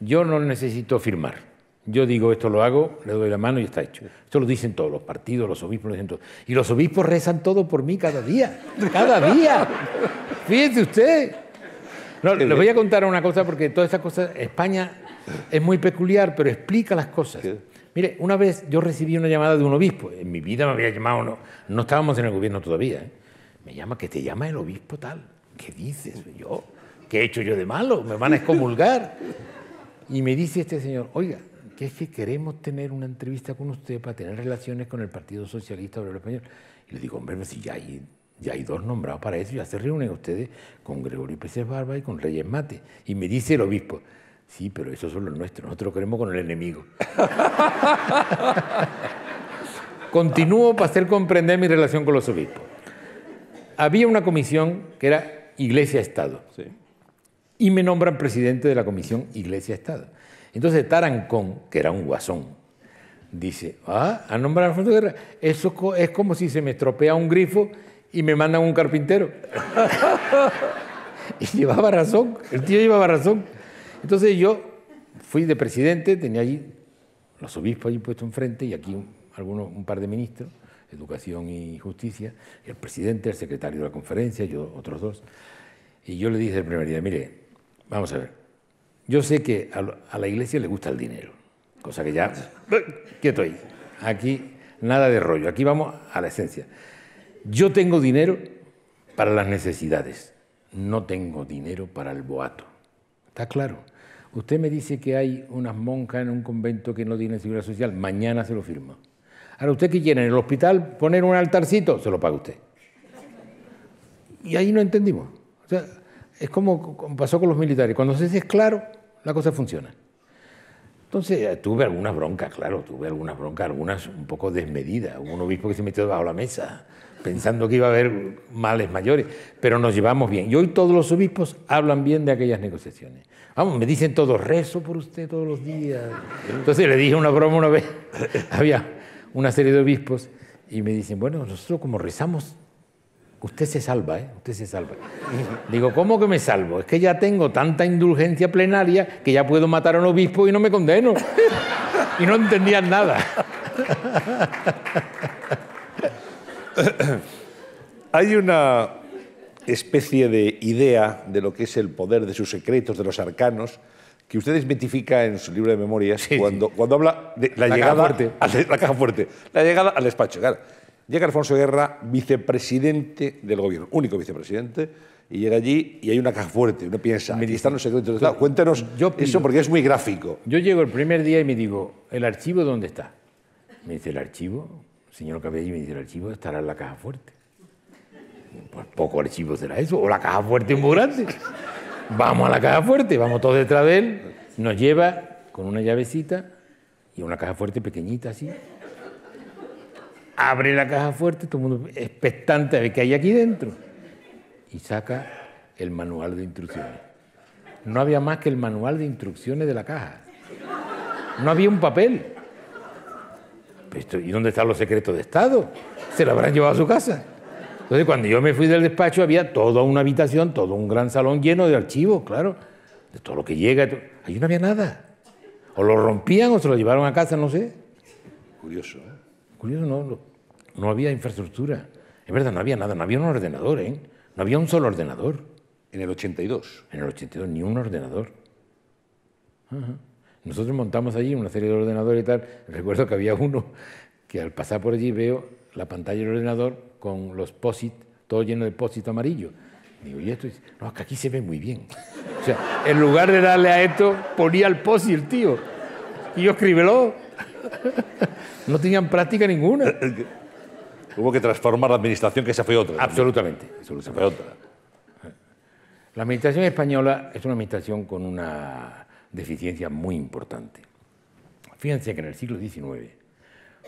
Yo no necesito firmar. Yo digo, esto lo hago, le doy la mano y está hecho. Eso lo dicen todos los partidos, los obispos Y los obispos rezan todo por mí cada día, cada día. Fíjese usted. No, les voy a contar una cosa porque toda estas cosas, España es muy peculiar, pero explica las cosas. Mire, una vez yo recibí una llamada de un obispo, en mi vida me había llamado, no, no estábamos en el gobierno todavía, ¿eh? me llama que te llama el obispo tal, ¿qué dices yo? ¿Qué he hecho yo de malo? ¿Me van a excomulgar? Y me dice este señor, oiga, que es que queremos tener una entrevista con usted para tener relaciones con el Partido Socialista Obrero Español. Y le digo, hombre, pues si ya ya hay dos nombrados para eso, ya se reúnen ustedes con Gregorio Pérez Barba y con Reyes Mate. Y me dice el obispo, Sí, pero eso es solo nuestro. Nosotros queremos con el enemigo. Continúo para hacer comprender mi relación con los obispos. Había una comisión que era Iglesia-Estado. Y me nombran presidente de la comisión Iglesia-Estado. Entonces Tarancón, que era un guasón, dice, ah, a nombrar a Alfonso Guerra, eso es como si se me estropea un grifo y me mandan un carpintero. y llevaba razón, el tío llevaba razón. Entonces yo fui de presidente, tenía allí los obispos allí puestos enfrente y aquí un, algunos, un par de ministros, Educación y Justicia, el presidente, el secretario de la conferencia, yo otros dos. Y yo le dije el primer día, mire, vamos a ver, yo sé que a, la iglesia le gusta el dinero, cosa que ya, quieto ahí, aquí nada de rollo, aquí vamos a la esencia. Yo tengo dinero para las necesidades, no tengo dinero para el boato. Está claro. Usted me dice que hay unas monjas en un convento que no tienen seguridad social. Mañana se lo firma. Ahora, ¿usted qué quiere? ¿En el hospital poner un altarcito? Se lo paga usted. Y ahí no entendimos. O sea, es como pasó con los militares. Cuando se dice claro, la cosa funciona. Entonces, eh, tuve algunas broncas, claro, tuve algunas broncas, algunas un poco desmedidas. un obispo que se metió debajo de la mesa pensando que iba a haber males mayores, pero nos llevamos bien. Y hoy todos los obispos hablan bien de aquellas negociaciones. Vamos, me dicen todos, rezo por usted todos los días. Entonces le dije una broma una vez, había una serie de obispos y me dicen, bueno, nosotros como rezamos, usted se salva, ¿eh? Usted se salva. Digo, ¿cómo que me salvo? Es que ya tengo tanta indulgencia plenaria que ya puedo matar a un obispo y no me condeno. Y no entendían nada. Hay una especie de idea de lo que es el poder de sus secretos, de los arcanos, que ustedes desmitifica en su libro de memorias cuando, habla de la, llegada caja al, fuerte, la llegada al despacho. llega Alfonso Guerra, vicepresidente del gobierno, único vicepresidente, y llega allí y hay una caja fuerte. Uno piensa, aquí están los secretos del Cuéntanos eso porque es muy gráfico. Yo llego el primer día y me digo, ¿el archivo dónde está? Me dice, ¿el archivo? señor Cabello me dice, el archivo estará en la caja fuerte. Pues poco archivo será eso, o la caja fuerte es muy grande. Vamos a la caja fuerte, vamos todos detrás de él. Nos lleva con una llavecita y una caja fuerte pequeñita así. Abre la caja fuerte, todo el mundo expectante a ver qué hay aquí dentro. Y saca el manual de instrucciones. No había más que el manual de instrucciones de la caja. No había un papel. ¿y dónde están los secretos de Estado? Se lo habrán llevado a su casa. Entonces, cuando yo me fui del despacho, había toda una habitación, todo un gran salón lleno de archivos, claro, de todo lo que llega. Ahí no había nada. O lo rompían o se lo llevaron a casa, no sé. Curioso, ¿eh? Curioso, no, no había infraestructura. Es verdad, no había nada, no había un ordenador, ¿eh? No había un solo ordenador. En el 82. En el 82, ni un ordenador. Ajá. Nosotros montamos allí una serie de ordenadores y tal. Recuerdo que había uno que al pasar por allí veo la pantalla del ordenador con los POSIT, todo lleno de POSIT amarillo. Digo, y esto, no, que aquí se ve muy bien. O sea, en lugar de darle a esto, ponía el POSIT el tío. Y yo escríbelo. No tenían práctica ninguna. Eh, eh, hubo que transformar la administración, que esa fue otra. Absolutamente. absolutamente. Esa fue otra. La administración española es una administración con una deficiencia muy importante. Fíjense que en el siglo XIX,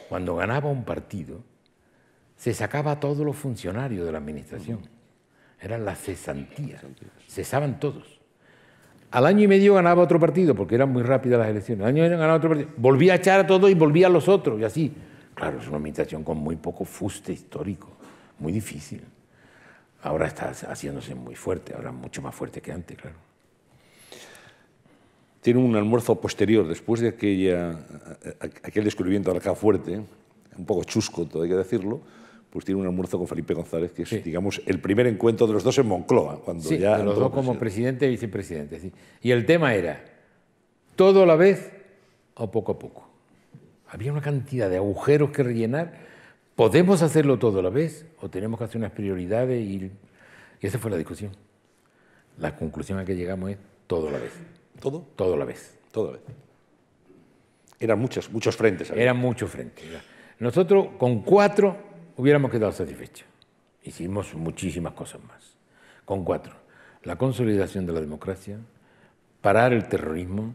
cuando ganaba un partido, se sacaba a todos los funcionarios de la administración. Eran las cesantías. Cesaban todos. Al año y medio ganaba otro partido, porque eran muy rápidas las elecciones. Al año y medio ganaba otro partido. Volvía a echar a todos y volvía a los otros, y así. Claro, es una administración con muy poco fuste histórico, muy difícil. Ahora está haciéndose muy fuerte, ahora mucho más fuerte que antes, claro tiene un almuerzo posterior, después de aquella, aquel descubrimiento de fuerte, un poco chusco, todo hay que decirlo, pues tiene un almuerzo con Felipe González, que es, digamos, el primer encuentro de los dos en Moncloa. Cuando ya de los dos como presidente y vicepresidente. Y el tema era, ¿todo a la vez o poco a poco? Había una cantidad de agujeros que rellenar. ¿Podemos hacerlo todo a la vez o tenemos que hacer unas prioridades? Y, esa fue la discusión. La conclusión a que llegamos es todo a la vez. ¿Todo? Todo a la vez. Todo a la vez. Eran muchos, muchos frentes. Eran muchos frentes. Nosotros con cuatro hubiéramos quedado satisfechos. Hicimos muchísimas cosas más. Con cuatro. La consolidación de la democracia, parar el terrorismo,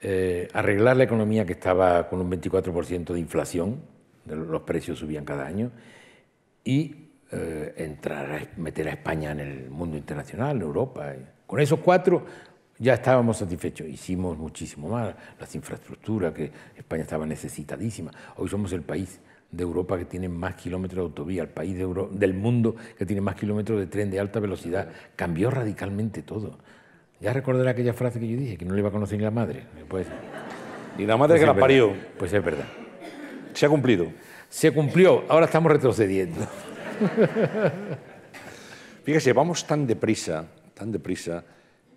eh, arreglar la economía que estaba con un 24% de inflación, los precios subían cada año, y eh, entrar meter a España en el mundo internacional, en Europa. Con esos cuatro ya estábamos satisfechos. Hicimos muchísimo más, las infraestructuras que España estaba necesitadísima. Hoy somos el país de Europa que tiene más kilómetros de autovía, el país del mundo que tiene más kilómetros de tren de alta velocidad. Cambió radicalmente todo. Ya recordará aquella frase que yo dije, que no le iba a conocer ni la madre. Pues, y la madre pues que la parió. Pues es verdad. Se ha cumplido. Se cumplió, ahora estamos retrocediendo. Fíjese, vamos tan deprisa, tan deprisa,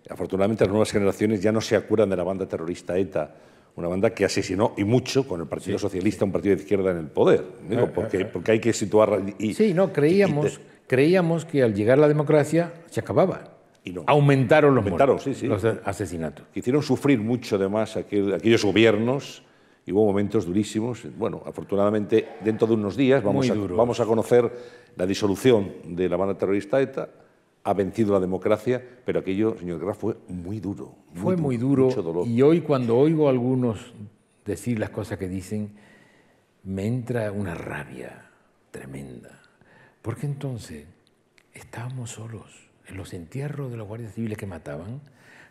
Afortunadamente las nuevas generaciones ya no se acuerdan de la banda terrorista ETA, una banda que asesinó y mucho con el Partido Socialista, un partido de izquierda en el poder. Digo, eh, porque, eh, eh. porque hay que situar... Y, sí, no, creíamos, creíamos que al llegar la democracia se acababa. Y no. Aumentaron los, Aumentaron, sí, sí. los asesinatos. Hicieron sufrir mucho además aquellos gobiernos y hubo momentos durísimos. Bueno, afortunadamente dentro de unos días vamos, a, vamos a conocer la disolución de la banda terrorista ETA ha vencido la democracia, pero aquello, señor Graf, fue muy duro. fue muy duro. Y hoy cuando oigo a algunos decir las cosas que dicen, me entra una rabia tremenda. Porque entonces estábamos solos en los entierros de los guardias civiles que mataban.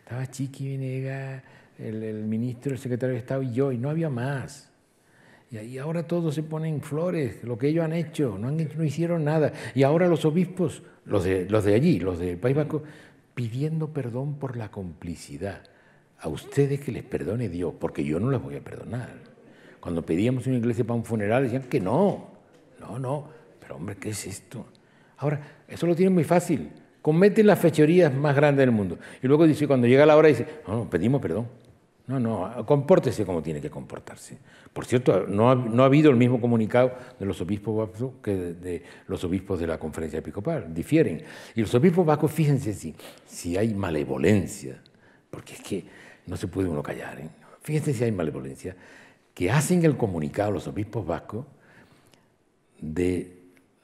Estaba Chiqui Venega, el, ministro, el secretario de Estado y yo, y no había más. Y ahora todos se ponen flores, lo que ellos han hecho, no, no hicieron nada. Y ahora los obispos los de, allí, los del País Banco, pidiendo perdón por la complicidad. A ustedes que les perdone Dios, porque yo no les voy a perdonar. Cuando pedíamos una iglesia para un funeral, decían que no, no, no, pero hombre, ¿qué es esto? Ahora, eso lo tienen muy fácil. Cometen las fechorías más grandes del mundo. Y luego dice, cuando llega la hora, dice, no, pedimos perdón. No, no, compórtese como tiene que comportarse. Por cierto, no ha, habido el mismo comunicado de los obispos vascos que de, los obispos de la conferencia episcopal, difieren. Y los obispos vascos, fíjense si, si hay malevolencia, porque es que no se puede uno callar, ¿eh? fíjense si hay malevolencia, que hacen el comunicado los obispos vascos de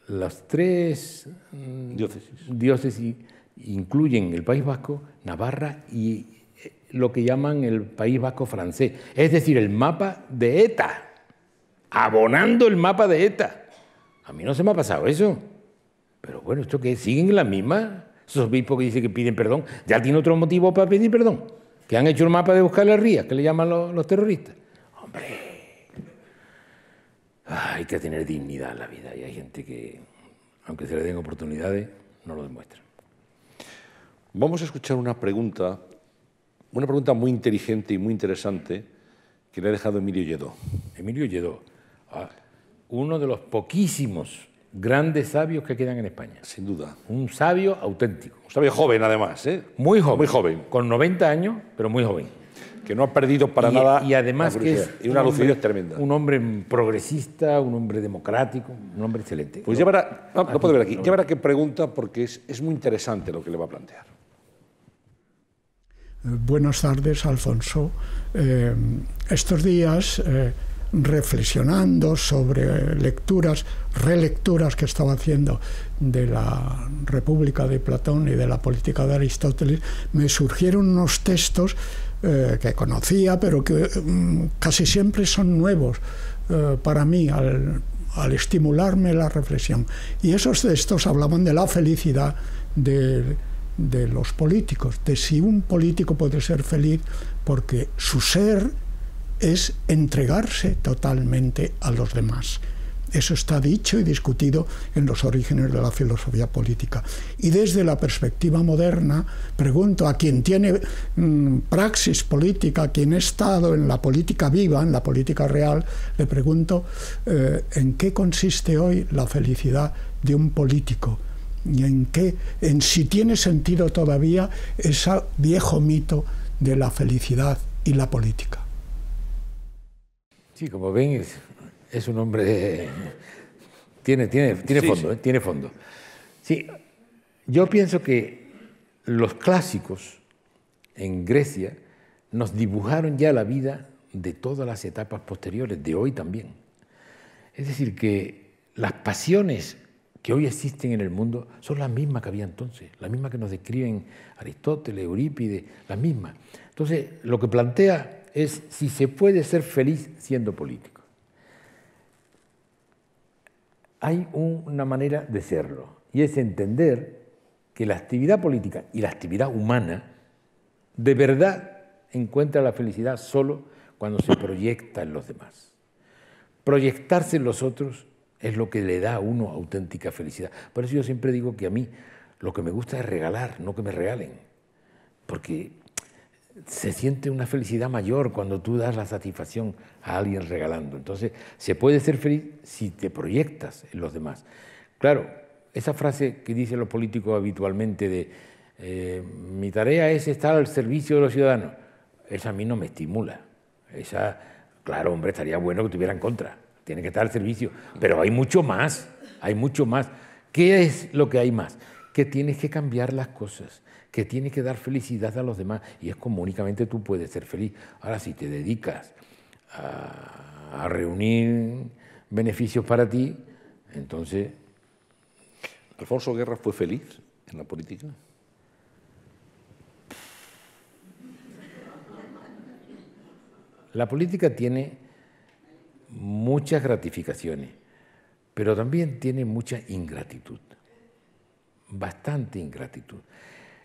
las tres mm, diócesis, diócesis incluyen el País Vasco, Navarra y lo que llaman el País Vasco francés, es decir, el mapa de ETA, abonando el mapa de ETA. A mí no se me ha pasado eso. Pero bueno, ¿esto que ¿Siguen la misma? Esos bispos que dicen que piden perdón, ya tienen otro motivo para pedir perdón. Que han hecho el mapa de buscar las rías... que le llaman los, terroristas. Hombre, ah, hay que tener dignidad en la vida y hay gente que, aunque se le den oportunidades, no lo demuestra. Vamos a escuchar una pregunta una pregunta muy inteligente y muy interesante que le ha dejado Emilio Lledó. Emilio Lledó, uno de los poquísimos grandes sabios que quedan en España. Sin duda. Un sabio auténtico. Un sabio joven, además. ¿eh? Muy joven. Con 90 años, pero muy joven. Que no ha perdido para nada. Y además que es. una un hombre, tremenda. Un hombre progresista, un hombre democrático, un hombre excelente. Pues ¿no? puedo ver aquí. qué pregunta, porque es muy interesante lo que le va a plantear. Eh, buenas tardes, Alfonso. Eh, estos días, eh, reflexionando sobre lecturas, relecturas que estaba haciendo de la República de Platón y de la política de Aristóteles, me surgieron unos textos que conocía, pero que mm, casi siempre son nuevos para mí al, al estimularme la reflexión. Y esos textos hablaban de la felicidad, de de los políticos, de si un político puede ser feliz porque su ser es entregarse totalmente a los demás. Eso está dicho y discutido en los orígenes de la filosofía política. Y desde la perspectiva moderna, pregunto a quien tiene mm, praxis política, a quien ha estado en la política viva, en la política real, le pregunto eh, en qué consiste hoy la felicidad de un político y en qué, en si tiene sentido todavía ese viejo mito de la felicidad y la política. Sí, como ven, es, un hombre. Tiene, tiene, tiene fondo, eh, tiene fondo. Sí, yo pienso que los clásicos en Grecia nos dibujaron ya la vida de todas las etapas posteriores, de hoy también. Es decir, que las pasiones que hoy existen en el mundo son las mismas que había entonces, las mismas que nos describen Aristóteles, Eurípides, las mismas. Entonces, lo que plantea es si se puede ser feliz siendo político. Hay una manera de serlo, y es entender que la actividad política y la actividad humana de verdad encuentra la felicidad solo cuando se proyecta en los demás. Proyectarse en los otros es lo que le da a uno auténtica felicidad. Por eso yo siempre digo que a mí lo que me gusta es regalar, no que me regalen, porque se siente una felicidad mayor cuando tú das la satisfacción a alguien regalando. Entonces, se puede ser feliz si te proyectas en los demás. Claro, esa frase que dicen los políticos habitualmente de eh, mi tarea es estar al servicio de los ciudadanos, esa a mí no me estimula. Esa, claro, hombre, estaría bueno que tuvieran contra tiene que estar al servicio. Pero hay mucho más, hay mucho más. ¿Qué es lo que hay más? Que tienes que cambiar las cosas, que tienes que dar felicidad a los demás. Y es como únicamente tú puedes ser feliz. Ahora, si te dedicas a, a reunir beneficios para ti, entonces... ¿Alfonso Guerra fue feliz en la política? La política tiene muchas gratificaciones, pero también tiene mucha ingratitud, bastante ingratitud.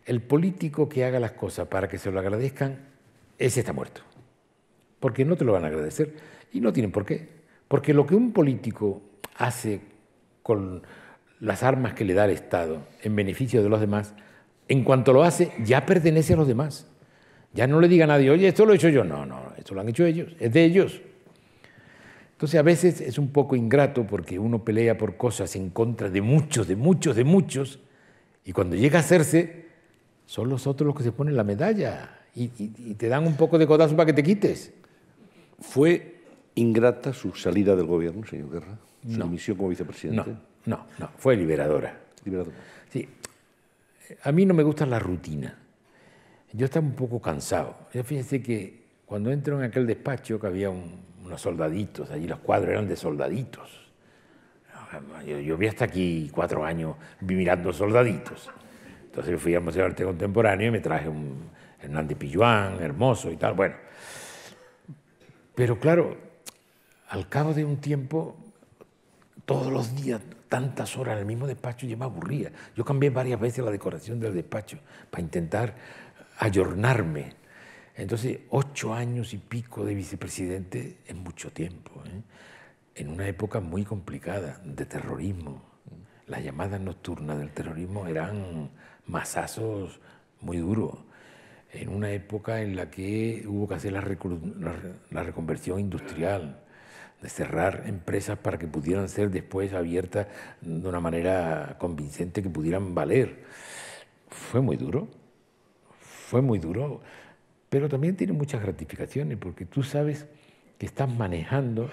El político que haga las cosas para que se lo agradezcan, ese está muerto, porque no te lo van a agradecer y no tienen por qué, porque lo que un político hace con las armas que le da el Estado en beneficio de los demás, en cuanto lo hace, ya pertenece a los demás. Ya no le diga a nadie, oye, esto lo he hecho yo. No, no, esto lo han hecho ellos, es de ellos. Entonces a veces es un poco ingrato porque uno pelea por cosas en contra de muchos, de muchos, de muchos, y cuando llega a hacerse, son los otros los que se ponen la medalla y, te dan un poco de codazo para que te quites. ¿Fue ingrata su salida del gobierno, señor Guerra? ¿Su no. como vicepresidente? No, no, no, fue liberadora. Liberadora. Sí, a mí no me gusta la rutina. Yo estaba un poco cansado. Fíjense que cuando entro en aquel despacho, que había un unos soldaditos, allí los cuadros eran de soldaditos. Yo, vi hasta aquí cuatro años mirando soldaditos. Entonces yo fui al Museo de Arte Contemporáneo y me traje un Hernández Pilluán, hermoso y tal. Bueno, pero claro, al cabo de un tiempo, todos los días, tantas horas en el mismo despacho, yo me aburría. Yo cambié varias veces la decoración del despacho para intentar ayornarme entonces, ocho años y pico de vicepresidente es mucho tiempo, ¿eh? en una época muy complicada de terrorismo. Las llamadas nocturnas del terrorismo eran masazos muy duros, en una época en la que hubo que hacer la reconversión industrial, de cerrar empresas para que pudieran ser después abiertas de una manera convincente, que pudieran valer. Fue muy duro, fue muy duro pero también tiene muchas gratificaciones porque tú sabes que estás manejando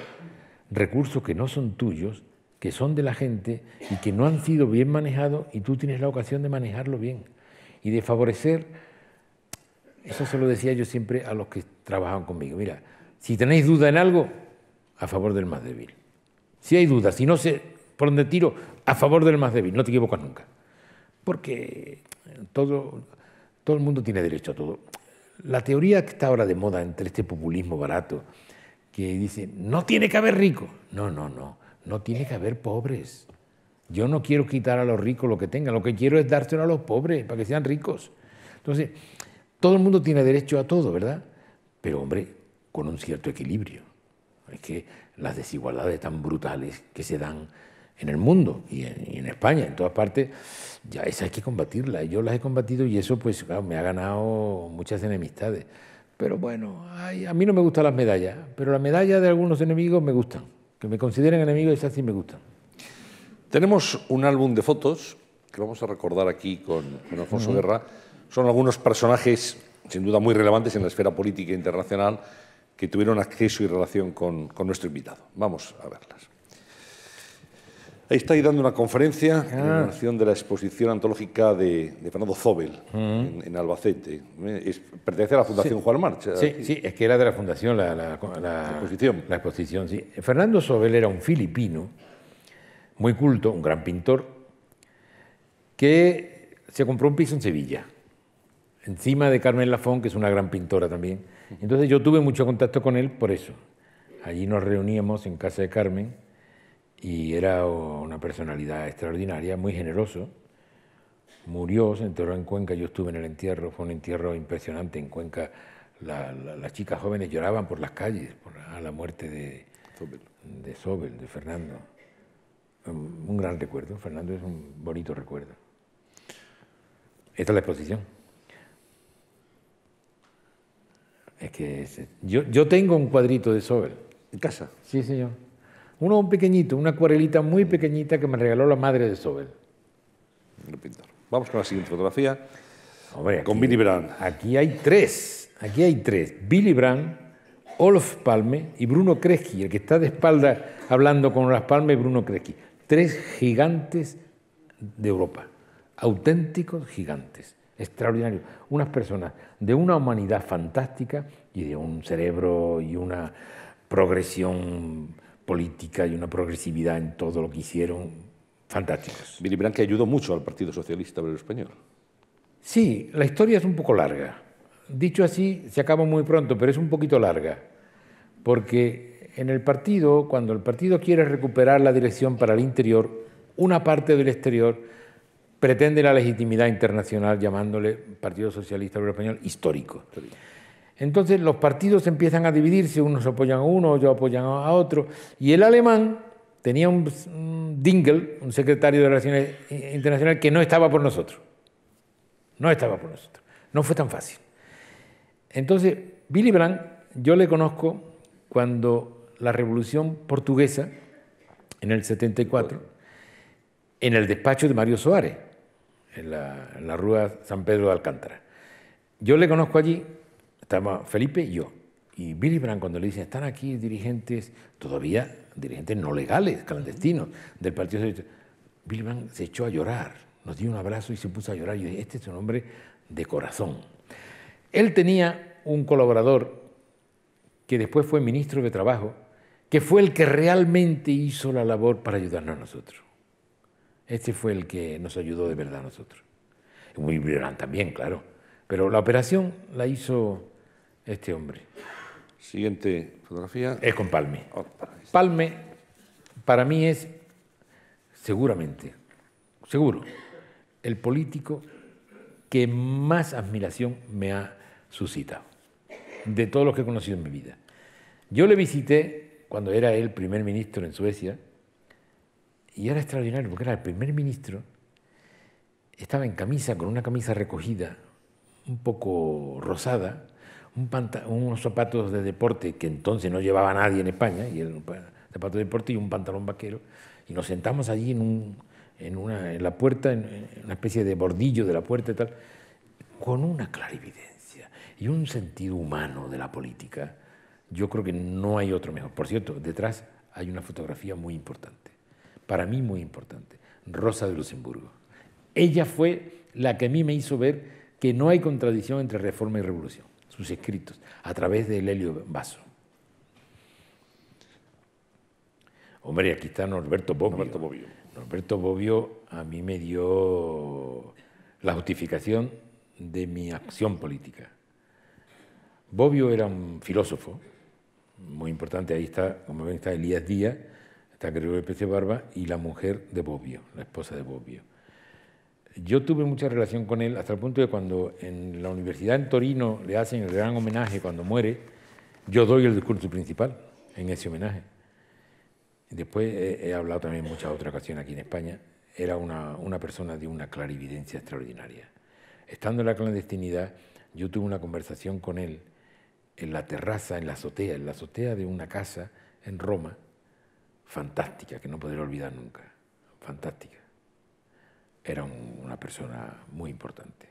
recursos que no son tuyos, que son de la gente y que no han sido bien manejados y tú tienes la ocasión de manejarlo bien y de favorecer, eso se lo decía yo siempre a los que trabajaban conmigo, mira, si tenéis duda en algo, a favor del más débil. Si hay duda, si no sé por dónde tiro, a favor del más débil, no te equivocas nunca. Porque todo, todo el mundo tiene derecho a todo. La teoría que está ahora de moda entre este populismo barato, que dice, no tiene que haber ricos. No, no, no, no tiene que haber pobres. Yo no quiero quitar a los ricos lo que tengan, lo que quiero es dárselo a los pobres para que sean ricos. Entonces, todo el mundo tiene derecho a todo, ¿verdad? Pero hombre, con un cierto equilibrio. Es que las desigualdades tan brutales que se dan en el mundo y en, España, en todas partes, ya esa hay que combatirla. Yo las he combatido y eso, pues, me ha ganado muchas enemistades. Pero bueno, a mí no me gustan las medallas, pero las medallas de algunos enemigos me gustan. Que me consideren enemigo, esas sí me gustan. Tenemos un álbum de fotos que vamos a recordar aquí con, Alfonso Guerra. Son algunos personajes, sin duda, muy relevantes en la esfera política internacional que tuvieron acceso y relación con nuestro invitado. Vamos a verlas. Ahí estáis dando una conferencia ah. en relación de la exposición antológica de, Fernando Zobel en, Albacete. Eh, pertenece a la Fundación Juan March. Eh, sí, es que era de la Fundación la, exposición. Fernando Zobel era un filipino muy culto, un gran pintor, que se compró un piso en Sevilla, encima de Carmen Lafón, que es una gran pintora también. Entonces yo tuve mucho contacto con él por eso. Allí nos reuníamos en casa de Carmen y era una personalidad extraordinaria, muy generoso. Murió, se enterró en Cuenca, yo estuve en el entierro, fue un entierro impresionante en Cuenca. las chicas jóvenes lloraban por las calles por, a la muerte de Sobel. de Sobel, de Fernando. Un, gran recuerdo, Fernando es un bonito recuerdo. Esta es la exposición. Es que yo, yo tengo un cuadrito de Sobel. ¿En casa? Sí, señor. Uno pequeñito, una acuarelita muy pequeñita que me regaló la madre de Sobel. Vamos con la siguiente fotografía. con Billy Brandt. Aquí hay tres. Aquí hay tres. Billy Brandt, Olof Palme y Bruno Kreski, el que está de espaldas hablando con Olaf Palme y Bruno Kreski. Tres gigantes de Europa, auténticos gigantes, extraordinarios. Unas personas de una humanidad fantástica y de un cerebro y una progresión política y una progresividad en todo lo que hicieron fantásticos. Billy Brandt que ayudó mucho al Partido Socialista Obrero Español. Sí, la historia es un poco larga. Dicho así, se acaba muy pronto, pero es un poquito larga, porque en el partido, cuando el partido quiere recuperar la dirección para el interior, una parte del exterior pretende la legitimidad internacional llamándole Partido Socialista Obrero Español histórico. Entonces los partidos empiezan a dividirse, unos apoyan a uno, otros apoyan a otro, y el alemán tenía un, Dingle, un secretario de Relaciones Internacionales, que no estaba por nosotros. No estaba por nosotros. No fue tan fácil. Entonces, Billy Brandt, yo le conozco cuando la revolución portuguesa, en el 74, en el despacho de Mario Soares, en la, en la, rúa San Pedro de Alcántara. Yo le conozco allí estaba Felipe y yo. Y Billy Brandt, cuando le dicen, están aquí dirigentes, todavía dirigentes no legales, clandestinos, del Partido Socialista, Billy Brandt se echó a llorar, nos dio un abrazo y se puso a llorar. Yo dije, este es un hombre de corazón. Él tenía un colaborador que después fue ministro de Trabajo, que fue el que realmente hizo la labor para ayudarnos a nosotros. Este fue el que nos ayudó de verdad a nosotros. Muy Brandt también, claro. Pero la operación la hizo este hombre. Siguiente fotografía. Es con Palme. Palme para mí es, seguramente, seguro, el político que más admiración me ha suscitado, de todos los que he conocido en mi vida. Yo le visité cuando era el primer ministro en Suecia, y era extraordinario porque era el primer ministro, estaba en camisa, con una camisa recogida, un poco rosada, unos zapatos de deporte que entonces no llevaba nadie en España, y un zapato de deporte y un pantalón vaquero, y nos sentamos allí en, una, en la puerta, en, una especie de bordillo de la puerta tal, con una clarividencia y un sentido humano de la política. Yo creo que no hay otro mejor. Por cierto, detrás hay una fotografía muy importante, para mí muy importante, Rosa de Luxemburgo. Ella fue la que a mí me hizo ver que no hay contradicción entre reforma y revolución sus escritos, a través del Helio Vaso. Hombre, aquí está Norberto Bobbio. Norberto Bobbio. a mí me dio la justificación de mi acción política. Bobbio era un filósofo muy importante. Ahí está, como ven, está Elías Díaz, está Gregorio Pérez Barba y la mujer de Bobbio, la esposa de Bobbio yo tuve mucha relación con él hasta el punto de cuando en la universidad en Torino le hacen el gran homenaje cuando muere, yo doy el discurso principal en ese homenaje. Después he, hablado también muchas otras ocasiones aquí en España. Era una, una persona de una clarividencia extraordinaria. Estando en la clandestinidad, yo tuve una conversación con él en la terraza, en la azotea, en la azotea de una casa en Roma, fantástica, que no podré olvidar nunca, fantástica era una persona muy importante.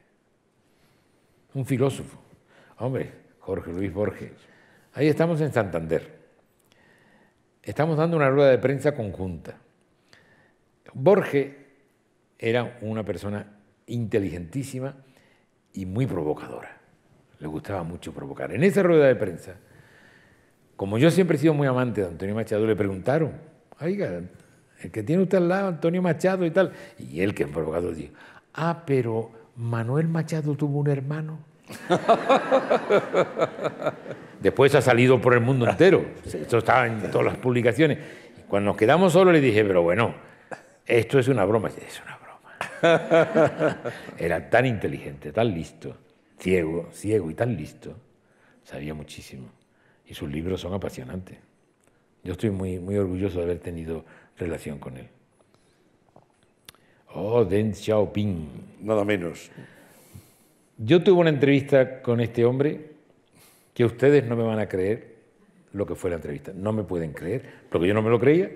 Un filósofo. Hombre, Jorge Luis Borges. Ahí estamos en Santander. Estamos dando una rueda de prensa conjunta. Borges era una persona inteligentísima y muy provocadora. Le gustaba mucho provocar. En esa rueda de prensa, como yo siempre he sido muy amante de Antonio Machado, le preguntaron, oiga, el que tiene usted al lado, Antonio Machado y tal. Y él que es abogado dijo, ah, pero Manuel Machado tuvo un hermano. Después ha salido por el mundo entero. Esto estaba en todas las publicaciones. cuando nos quedamos solos le dije, pero bueno, esto es una broma. Es una broma. Era tan inteligente, tan listo, ciego, ciego y tan listo. Sabía muchísimo. Y sus libros son apasionantes. Yo estoy muy, muy orgulloso de haber tenido relación con él. Oh, Deng Xiaoping. Nada menos. Yo tuve una entrevista con este hombre que ustedes no me van a creer lo que fue la entrevista. No me pueden creer, porque yo no me lo creía.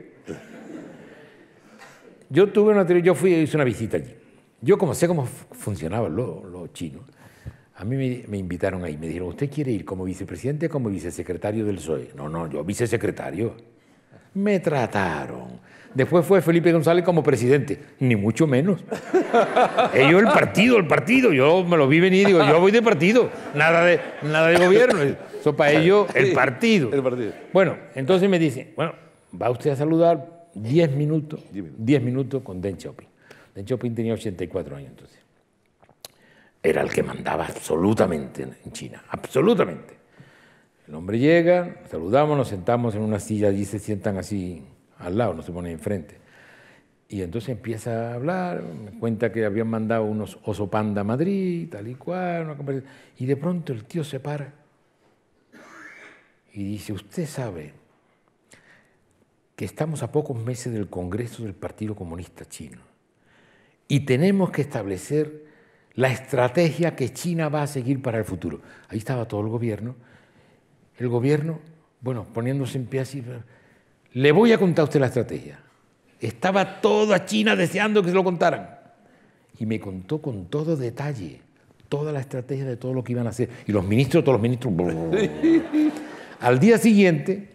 Yo tuve una yo fui hice una visita allí. Yo como sé cómo funcionaban los, chinos, a mí me, me, invitaron ahí, me dijeron, ¿usted quiere ir como vicepresidente o como vicesecretario del SOE? No, no, yo vicesecretario me trataron. Después fue Felipe González como presidente, ni mucho menos. Ellos el partido, el partido, yo me lo vi venir y digo, yo voy de partido, nada de, nada de gobierno. Eso para ellos el partido. El partido. Bueno, entonces me dicen, bueno, va usted a saludar 10 minutos, 10 minutos con Den Chopin. Den Chopin tenía 84 años entonces. Era el que mandaba absolutamente en China, absolutamente. El hombre llega, saludamos, nos sentamos en una silla, allí se sientan así al lado, no se ponen enfrente. Y entonces empieza a hablar, me cuenta que habían mandado unos oso panda a Madrid, tal y cual, Y de pronto el tío se para y dice, usted sabe que estamos a pocos meses del Congreso del Partido Comunista Chino y tenemos que establecer la estrategia que China va a seguir para el futuro. Ahí estaba todo el gobierno el gobierno, bueno, poniéndose en pie así, le voy a contar a usted la estrategia. Estaba toda China deseando que se lo contaran. Y me contó con todo detalle toda la estrategia de todo lo que iban a hacer. Y los ministros, todos los ministros... Al día siguiente,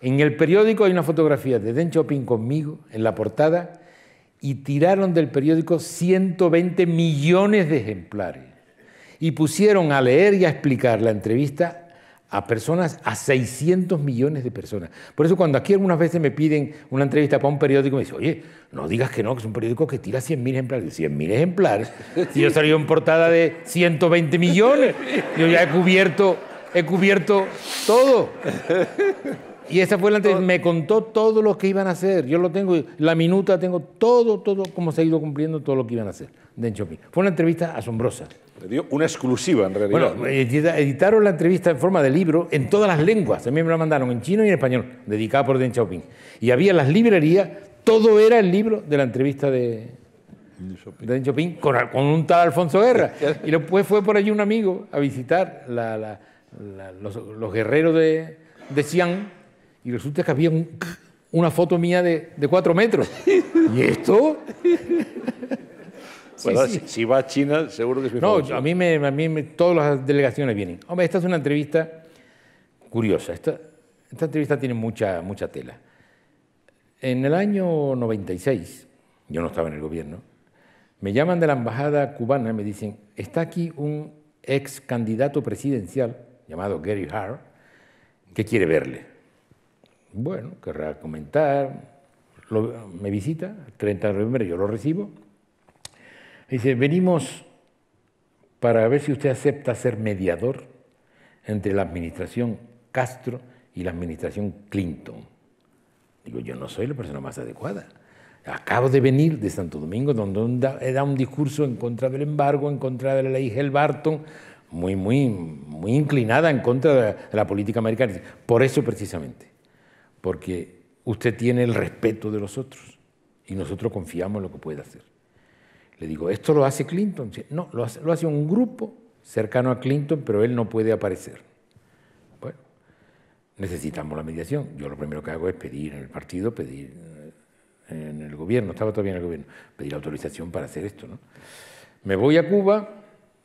en el periódico hay una fotografía de Deng Xiaoping conmigo en la portada y tiraron del periódico 120 millones de ejemplares y pusieron a leer y a explicar la entrevista a personas, a 600 millones de personas. Por eso cuando aquí algunas veces me piden una entrevista para un periódico, me dicen, oye, no digas que no, que es un periódico que tira 100 100.000 ejemplares. 100.000 ejemplares. Si yo salí en portada de 120 millones, yo ya he cubierto, he cubierto todo. Y esa fue la entrevista. Me contó todo lo que iban a hacer. Yo lo tengo, la minuta tengo todo, todo, cómo se ha ido cumpliendo todo lo que iban a hacer. Fue una entrevista asombrosa una exclusiva en realidad. Bueno, editaron la entrevista en forma de libro en todas las lenguas. A mí me la mandaron en chino y en español, dedicada por Deng Xiaoping. Y había las librerías, todo era el libro de la entrevista de, Deng Xiaoping con, un tal Alfonso Guerra. Y después pues, fue por allí un amigo a visitar los, guerreros de, de Xi'an y resulta que había una foto mía de, de, cuatro metros. ¿Y esto? Si, va a China, seguro que es mejor No, a mí, me, a mí todas las delegaciones vienen. Hombre, esta es una entrevista curiosa. Esta, esta entrevista tiene mucha, mucha tela. En el año 96, yo no estaba en el gobierno, me llaman de la embajada cubana y me dicen, está aquí un ex candidato presidencial llamado Gary Hart, que quiere verle. Bueno, querrá comentar, me visita, 30 de noviembre yo lo recibo, Dice, venimos para ver si usted acepta ser mediador entre la administración Castro y la administración Clinton. Digo, yo no soy la persona más adecuada. Acabo de venir de Santo Domingo, donde he dado un discurso en contra del embargo, en contra de la ley Helbarton, muy, muy, muy inclinada en contra de la política americana. Por eso precisamente, porque usted tiene el respeto de los otros y nosotros confiamos en lo que puede hacer. Le digo, ¿esto lo hace Clinton? No, lo hace, lo hace un grupo cercano a Clinton, pero él no puede aparecer. Bueno, necesitamos la mediación. Yo lo primero que hago es pedir en el partido, pedir eh, en el gobierno, estaba todavía en el gobierno, pedir autorización para hacer esto. ¿no? Me voy a Cuba,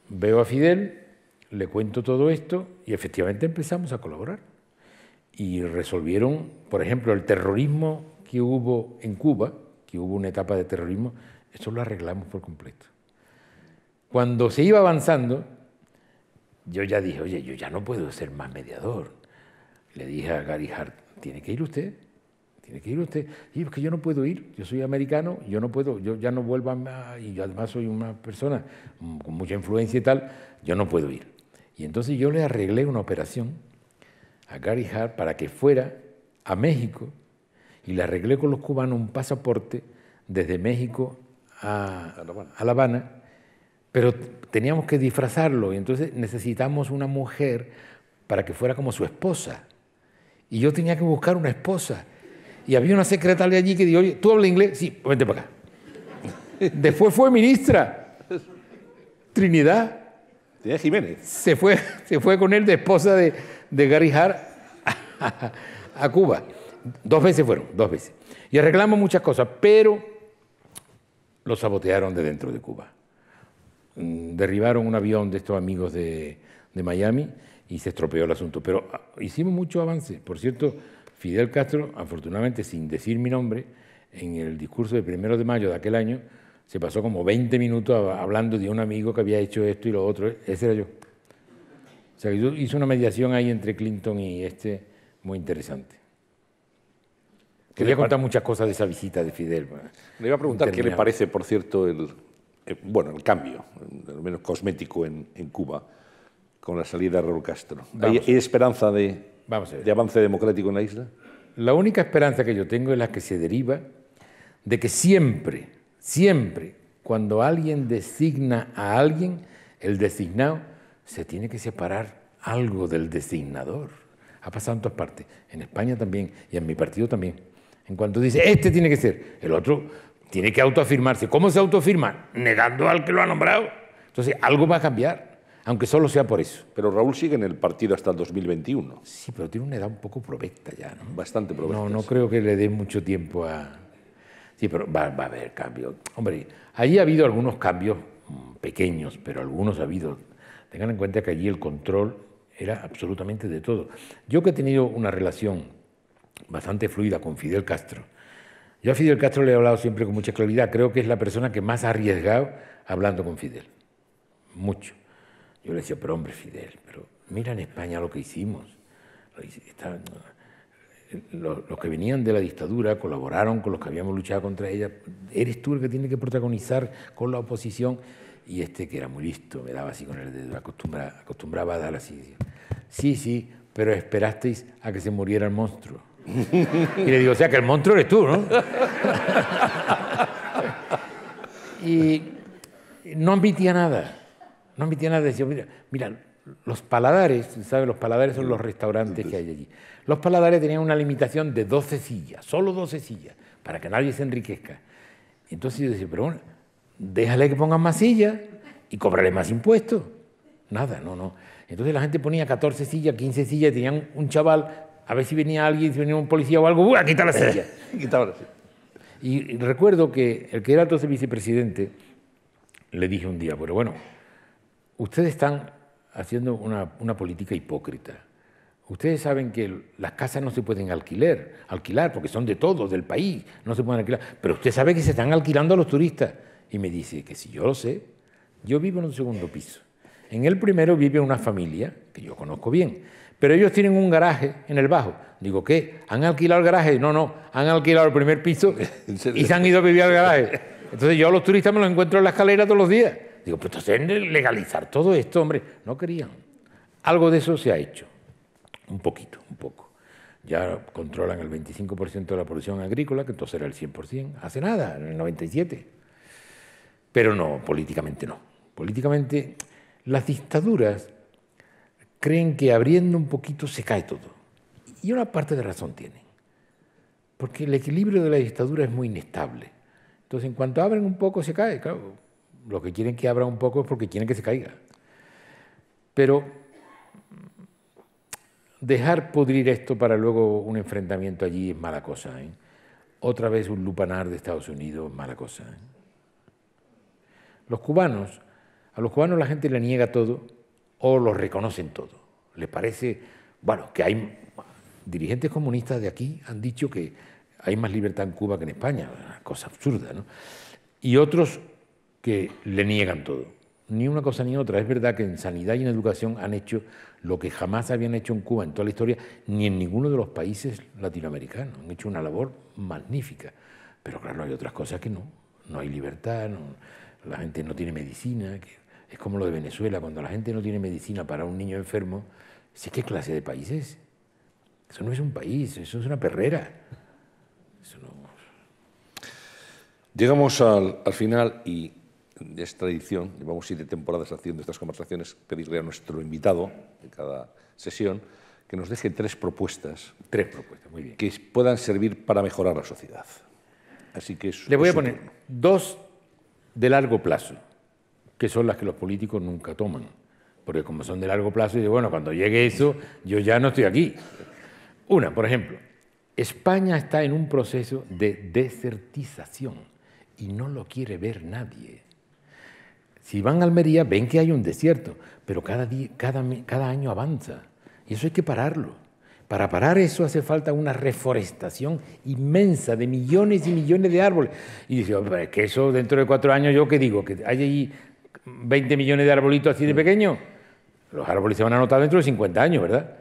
veo a Fidel, le cuento todo esto y efectivamente empezamos a colaborar. Y resolvieron, por ejemplo, el terrorismo que hubo en Cuba, que hubo una etapa de terrorismo, eso lo arreglamos por completo. Cuando se iba avanzando, yo ya dije, oye, yo ya no puedo ser más mediador. Le dije a Gary Hart, tiene que ir usted, tiene que ir usted. Y es que yo no puedo ir, yo soy americano, yo no puedo, yo ya no vuelvo a... Y además soy una persona con mucha influencia y tal, yo no puedo ir. Y entonces yo le arreglé una operación a Gary Hart para que fuera a México y le arreglé con los cubanos un pasaporte desde México a, La Habana, pero teníamos que disfrazarlo y entonces necesitamos una mujer para que fuera como su esposa. Y yo tenía que buscar una esposa. Y había una secretaria allí que dijo, oye, ¿tú hablas inglés? Sí, vente para acá. Después fue ministra. Trinidad. Trinidad Jiménez. Se fue, se fue con él de esposa de, de Gary Hart a, a Cuba. Dos veces fueron, dos veces. Y arreglamos muchas cosas, pero lo sabotearon de dentro de Cuba. Mm, derribaron un avión de estos amigos de, Miami y se estropeó el asunto. Pero ah, hicimos mucho avance. Por cierto, Fidel Castro, afortunadamente sin decir mi nombre, en el discurso del primero de mayo de aquel año, se pasó como 20 minutos hablando de un amigo que había hecho esto y lo otro. Ese era yo. O sea, hizo una mediación ahí entre Clinton y este muy interesante. Quería contar muchas cosas de esa visita de Fidel. Le iba a preguntar qué le parece, por cierto, el, eh, bueno, el cambio, al menos cosmético en, Cuba, con la salida de Raúl Castro. ¿Hay, esperanza de, de avance democrático en la isla? La única esperanza que yo tengo es la que se deriva de que siempre, siempre, cuando alguien designa a alguien, el designado se tiene que separar algo del designador. Ha pasado en todas partes, en España también y en mi partido también. En cuanto dice, este tiene que ser, el otro tiene que autoafirmarse. ¿Cómo se autoafirma? Negando al que lo ha nombrado. Entonces, algo va a cambiar, aunque solo sea por eso. Pero Raúl sigue en el partido hasta el 2021. Sí, pero tiene una edad un poco provecta ya, ¿no? Bastante provecta. No, no creo que le dé mucho tiempo a... Sí, pero va, a haber cambio. Hombre, allí ha habido algunos cambios mm, pequeños, pero algunos ha habido. Tengan en cuenta que allí el control era absolutamente de todo. Yo que he tenido una relación bastante fluida con Fidel Castro. Yo a Fidel Castro le he hablado siempre con mucha claridad, creo que es la persona que más ha arriesgado hablando con Fidel, mucho. Yo le decía, pero hombre Fidel, pero mira en España lo que hicimos. los, que venían de la dictadura colaboraron con los que habíamos luchado contra ella. Eres tú el que tiene que protagonizar con la oposición. Y este, que era muy listo, me daba así con el dedo, acostumbraba a dar así. Sí, sí, pero esperasteis a que se muriera el monstruo. Y le digo, o sea, que el monstruo eres tú, ¿no? y no admitía nada. No admitía nada. Decía, mira, mira los paladares, ¿sabes? Los paladares son los restaurantes que hay allí. Los paladares tenían una limitación de 12 sillas, solo 12 sillas, para que nadie se enriquezca. Entonces yo decía, pero bueno, déjale que pongan más sillas y cobrarle más impuestos. Nada, no, no. Entonces la gente ponía 14 sillas, 15 sillas, tenían un chaval a ver si venía alguien, si venía un policía o algo, ¡buah! ¡Quita la silla! Y, recuerdo que el que era entonces vicepresidente le dije un día, pero bueno, ustedes están haciendo una, política hipócrita. Ustedes saben que las casas no se pueden alquiler, alquilar, porque son de todos, del país, no se pueden alquilar. Pero usted sabe que se están alquilando a los turistas. Y me dice que si yo lo sé, yo vivo en un segundo piso. En el primero vive una familia que yo conozco bien. Pero ellos tienen un garaje en el bajo. Digo, ¿qué? ¿Han alquilado el garaje? No, no, han alquilado el primer piso y se han ido a vivir al garaje. Entonces yo a los turistas me los encuentro en la escalera todos los días. Digo, pues entonces legalizar todo esto, hombre. No querían. Algo de eso se ha hecho. Un poquito, un poco. Ya controlan el 25% de la producción agrícola, que entonces era el 100%. Hace nada, en el 97%. Pero no, políticamente no. Políticamente las dictaduras creen que abriendo un poquito se cae todo. Y una parte de razón tienen, porque el equilibrio de la dictadura es muy inestable. Entonces, en cuanto abren un poco, se cae. Claro, lo que quieren que abra un poco es porque quieren que se caiga. Pero dejar pudrir esto para luego un enfrentamiento allí es mala cosa. ¿eh? Otra vez un lupanar de Estados Unidos es mala cosa. ¿eh? Los cubanos, a los cubanos la gente le niega todo o lo reconocen todo. Les parece, bueno, que hay dirigentes comunistas de aquí han dicho que hay más libertad en Cuba que en España, una cosa absurda, ¿no? Y otros que le niegan todo, ni una cosa ni otra. Es verdad que en sanidad y en educación han hecho lo que jamás habían hecho en Cuba en toda la historia, ni en ninguno de los países latinoamericanos. Han hecho una labor magnífica. Pero claro, hay otras cosas que no. No hay libertad, la gente no tiene medicina. Que, es como lo de Venezuela, cuando la gente no tiene medicina para un niño enfermo, ¿sí ¿qué clase de país es? Eso no es un país, eso es una perrera. Llegamos al, final y de esta edición, llevamos siete temporadas haciendo estas conversaciones, pedirle a nuestro invitado de cada sesión que nos deje tres propuestas. Tres propuestas, muy bien. Que puedan servir para mejorar la sociedad. Así que Le voy a poner dos de largo plazo que son las que los políticos nunca toman. Porque como son de largo plazo, dice bueno, cuando llegue eso, yo ya no estoy aquí. Una, por ejemplo, España está en un proceso de desertización y no lo quiere ver nadie. Si van a Almería, ven que hay un desierto, pero cada, día, cada, año avanza. Y eso hay que pararlo. Para parar eso hace falta una reforestación inmensa de millones y millones de árboles. Y dice, que eso dentro de cuatro años, ¿yo qué digo? Que hay allí 20 millones de arbolitos así de pequeño, los árboles se van a notar dentro de 50 años, ¿verdad?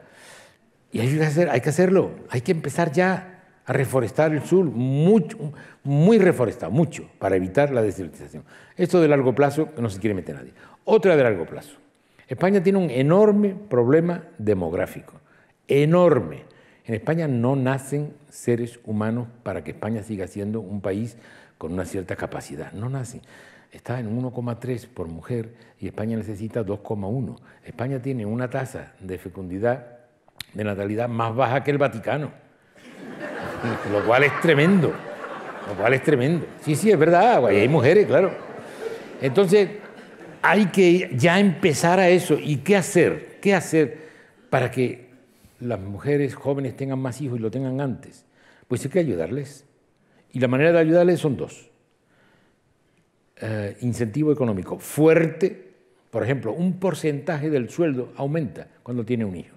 Y hay que, hacer, hay que hacerlo, hay que empezar ya a reforestar el sur, muy reforestado, mucho, para evitar la desertización. Esto de largo plazo no se quiere meter nadie. Otra de largo plazo. España tiene un enorme problema demográfico, enorme. En España no nacen seres humanos para que España siga siendo un país con una cierta capacidad, no nacen está en 1,3 por mujer y España necesita 2,1. España tiene una tasa de fecundidad, de natalidad más baja que el Vaticano, lo cual es tremendo, lo cual es tremendo. Sí, sí, es verdad, y hay mujeres, claro. Entonces, hay que ya empezar a eso. ¿Y qué hacer? ¿Qué hacer para que las mujeres jóvenes tengan más hijos y lo tengan antes? Pues hay que ayudarles. Y la manera de ayudarles son dos. Eh, incentivo económico fuerte, por ejemplo, un porcentaje del sueldo aumenta cuando tiene un hijo.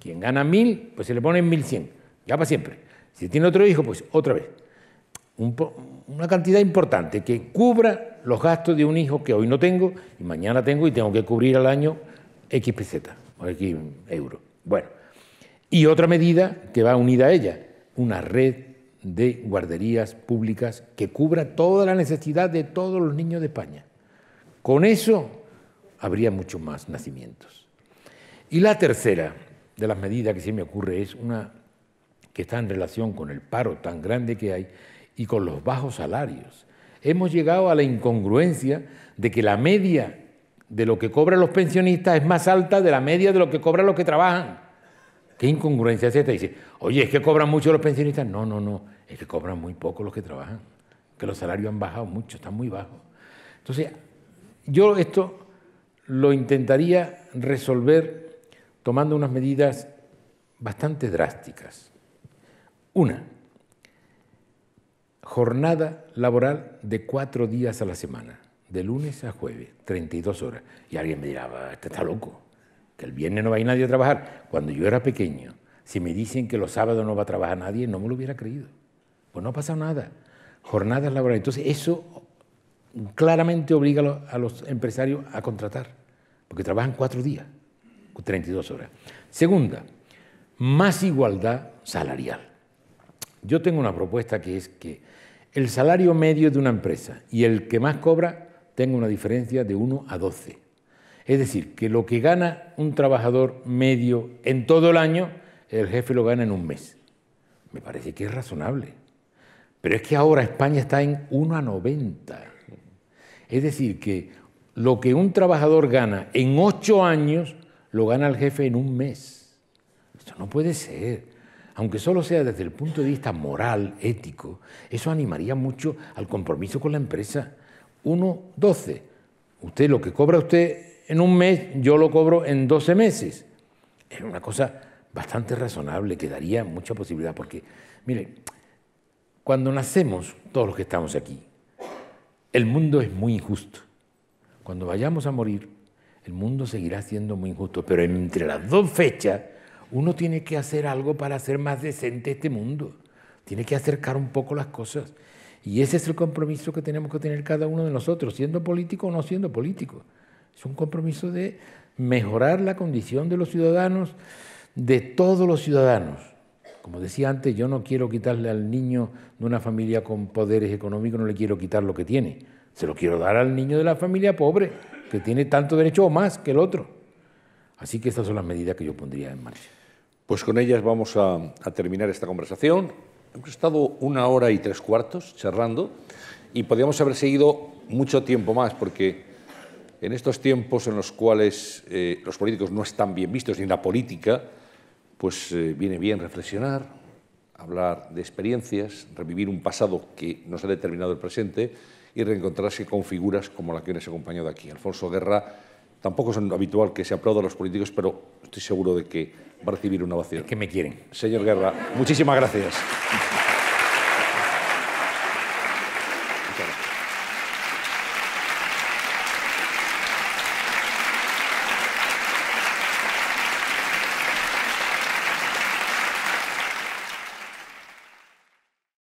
Quien gana mil, pues se le pone mil cien, ya para siempre. Si tiene otro hijo, pues otra vez. una cantidad importante que cubra los gastos de un hijo que hoy no tengo y mañana tengo y tengo que cubrir al año X peseta o X euro. Bueno, y otra medida que va unida a ella, una red de guarderías públicas que cubra toda la necesidad de todos los niños de España. Con eso habría muchos más nacimientos. Y la tercera de las medidas que se me ocurre es una que está en relación con el paro tan grande que hay y con los bajos salarios. Hemos llegado a la incongruencia de que la media de lo que cobran los pensionistas es más alta de la media de lo que cobran los que trabajan. ¿Qué incongruencia es esta? Dice, oye, es que cobran mucho los pensionistas. No, no, no, es que cobran muy poco los que trabajan, que los salarios han bajado mucho, están muy bajos. Entonces, yo esto lo intentaría resolver tomando unas medidas bastante drásticas. Una, jornada laboral de cuatro días a la semana, de lunes a jueves, 32 horas. Y alguien me dirá, ah, este está loco que el viernes no va a ir nadie a trabajar. Cuando yo era pequeño, si me dicen que los sábados no va a trabajar nadie, no me lo hubiera creído. Pues no ha pasado nada. Jornadas laborales. Entonces, eso claramente obliga a los empresarios a contratar, porque trabajan cuatro días, 32 horas. Segunda, más igualdad salarial. Yo tengo una propuesta que es que el salario medio de una empresa y el que más cobra tenga una diferencia de 1 a 12. Es decir, que lo que gana un trabajador medio en todo el año, el jefe lo gana en un mes. Me parece que es razonable. Pero es que ahora España está en 1 a 90. Es decir, que lo que un trabajador gana en ocho años, lo gana el jefe en un mes. Esto no puede ser. Aunque solo sea desde el punto de vista moral, ético, eso animaría mucho al compromiso con la empresa. 1, 12. Usted lo que cobra usted en un mes, yo lo cobro en 12 meses. Es una cosa bastante razonable que daría mucha posibilidad, porque, mire, cuando nacemos, todos los que estamos aquí, el mundo es muy injusto. Cuando vayamos a morir, el mundo seguirá siendo muy injusto, pero entre las dos fechas, uno tiene que hacer algo para hacer más decente este mundo. Tiene que acercar un poco las cosas. Y ese es el compromiso que tenemos que tener cada uno de nosotros, siendo político o no siendo político. Es un compromiso de mejorar la condición de los ciudadanos, de todos los ciudadanos. Como decía antes, yo no quiero quitarle al niño de una familia con poderes económicos, no le quiero quitar lo que tiene. Se lo quiero dar al niño de la familia pobre, que tiene tanto derecho o más que el otro. Así que estas son las medidas que yo pondría en marcha. Pues con ellas vamos a, terminar esta conversación. Hemos estado una hora y tres cuartos cerrando y podríamos haber seguido mucho tiempo más porque en estos tiempos en los cuales eh, los políticos no están bien vistos ni en la política, pues eh, viene bien reflexionar, hablar de experiencias, revivir un pasado que nos ha determinado el presente y reencontrarse con figuras como la que nos acompañó de aquí. Alfonso Guerra tampoco es habitual que se aplaude a los políticos, pero estoy seguro de que va a recibir una ovación. que me quieren. Señor Guerra, muchísimas gracias.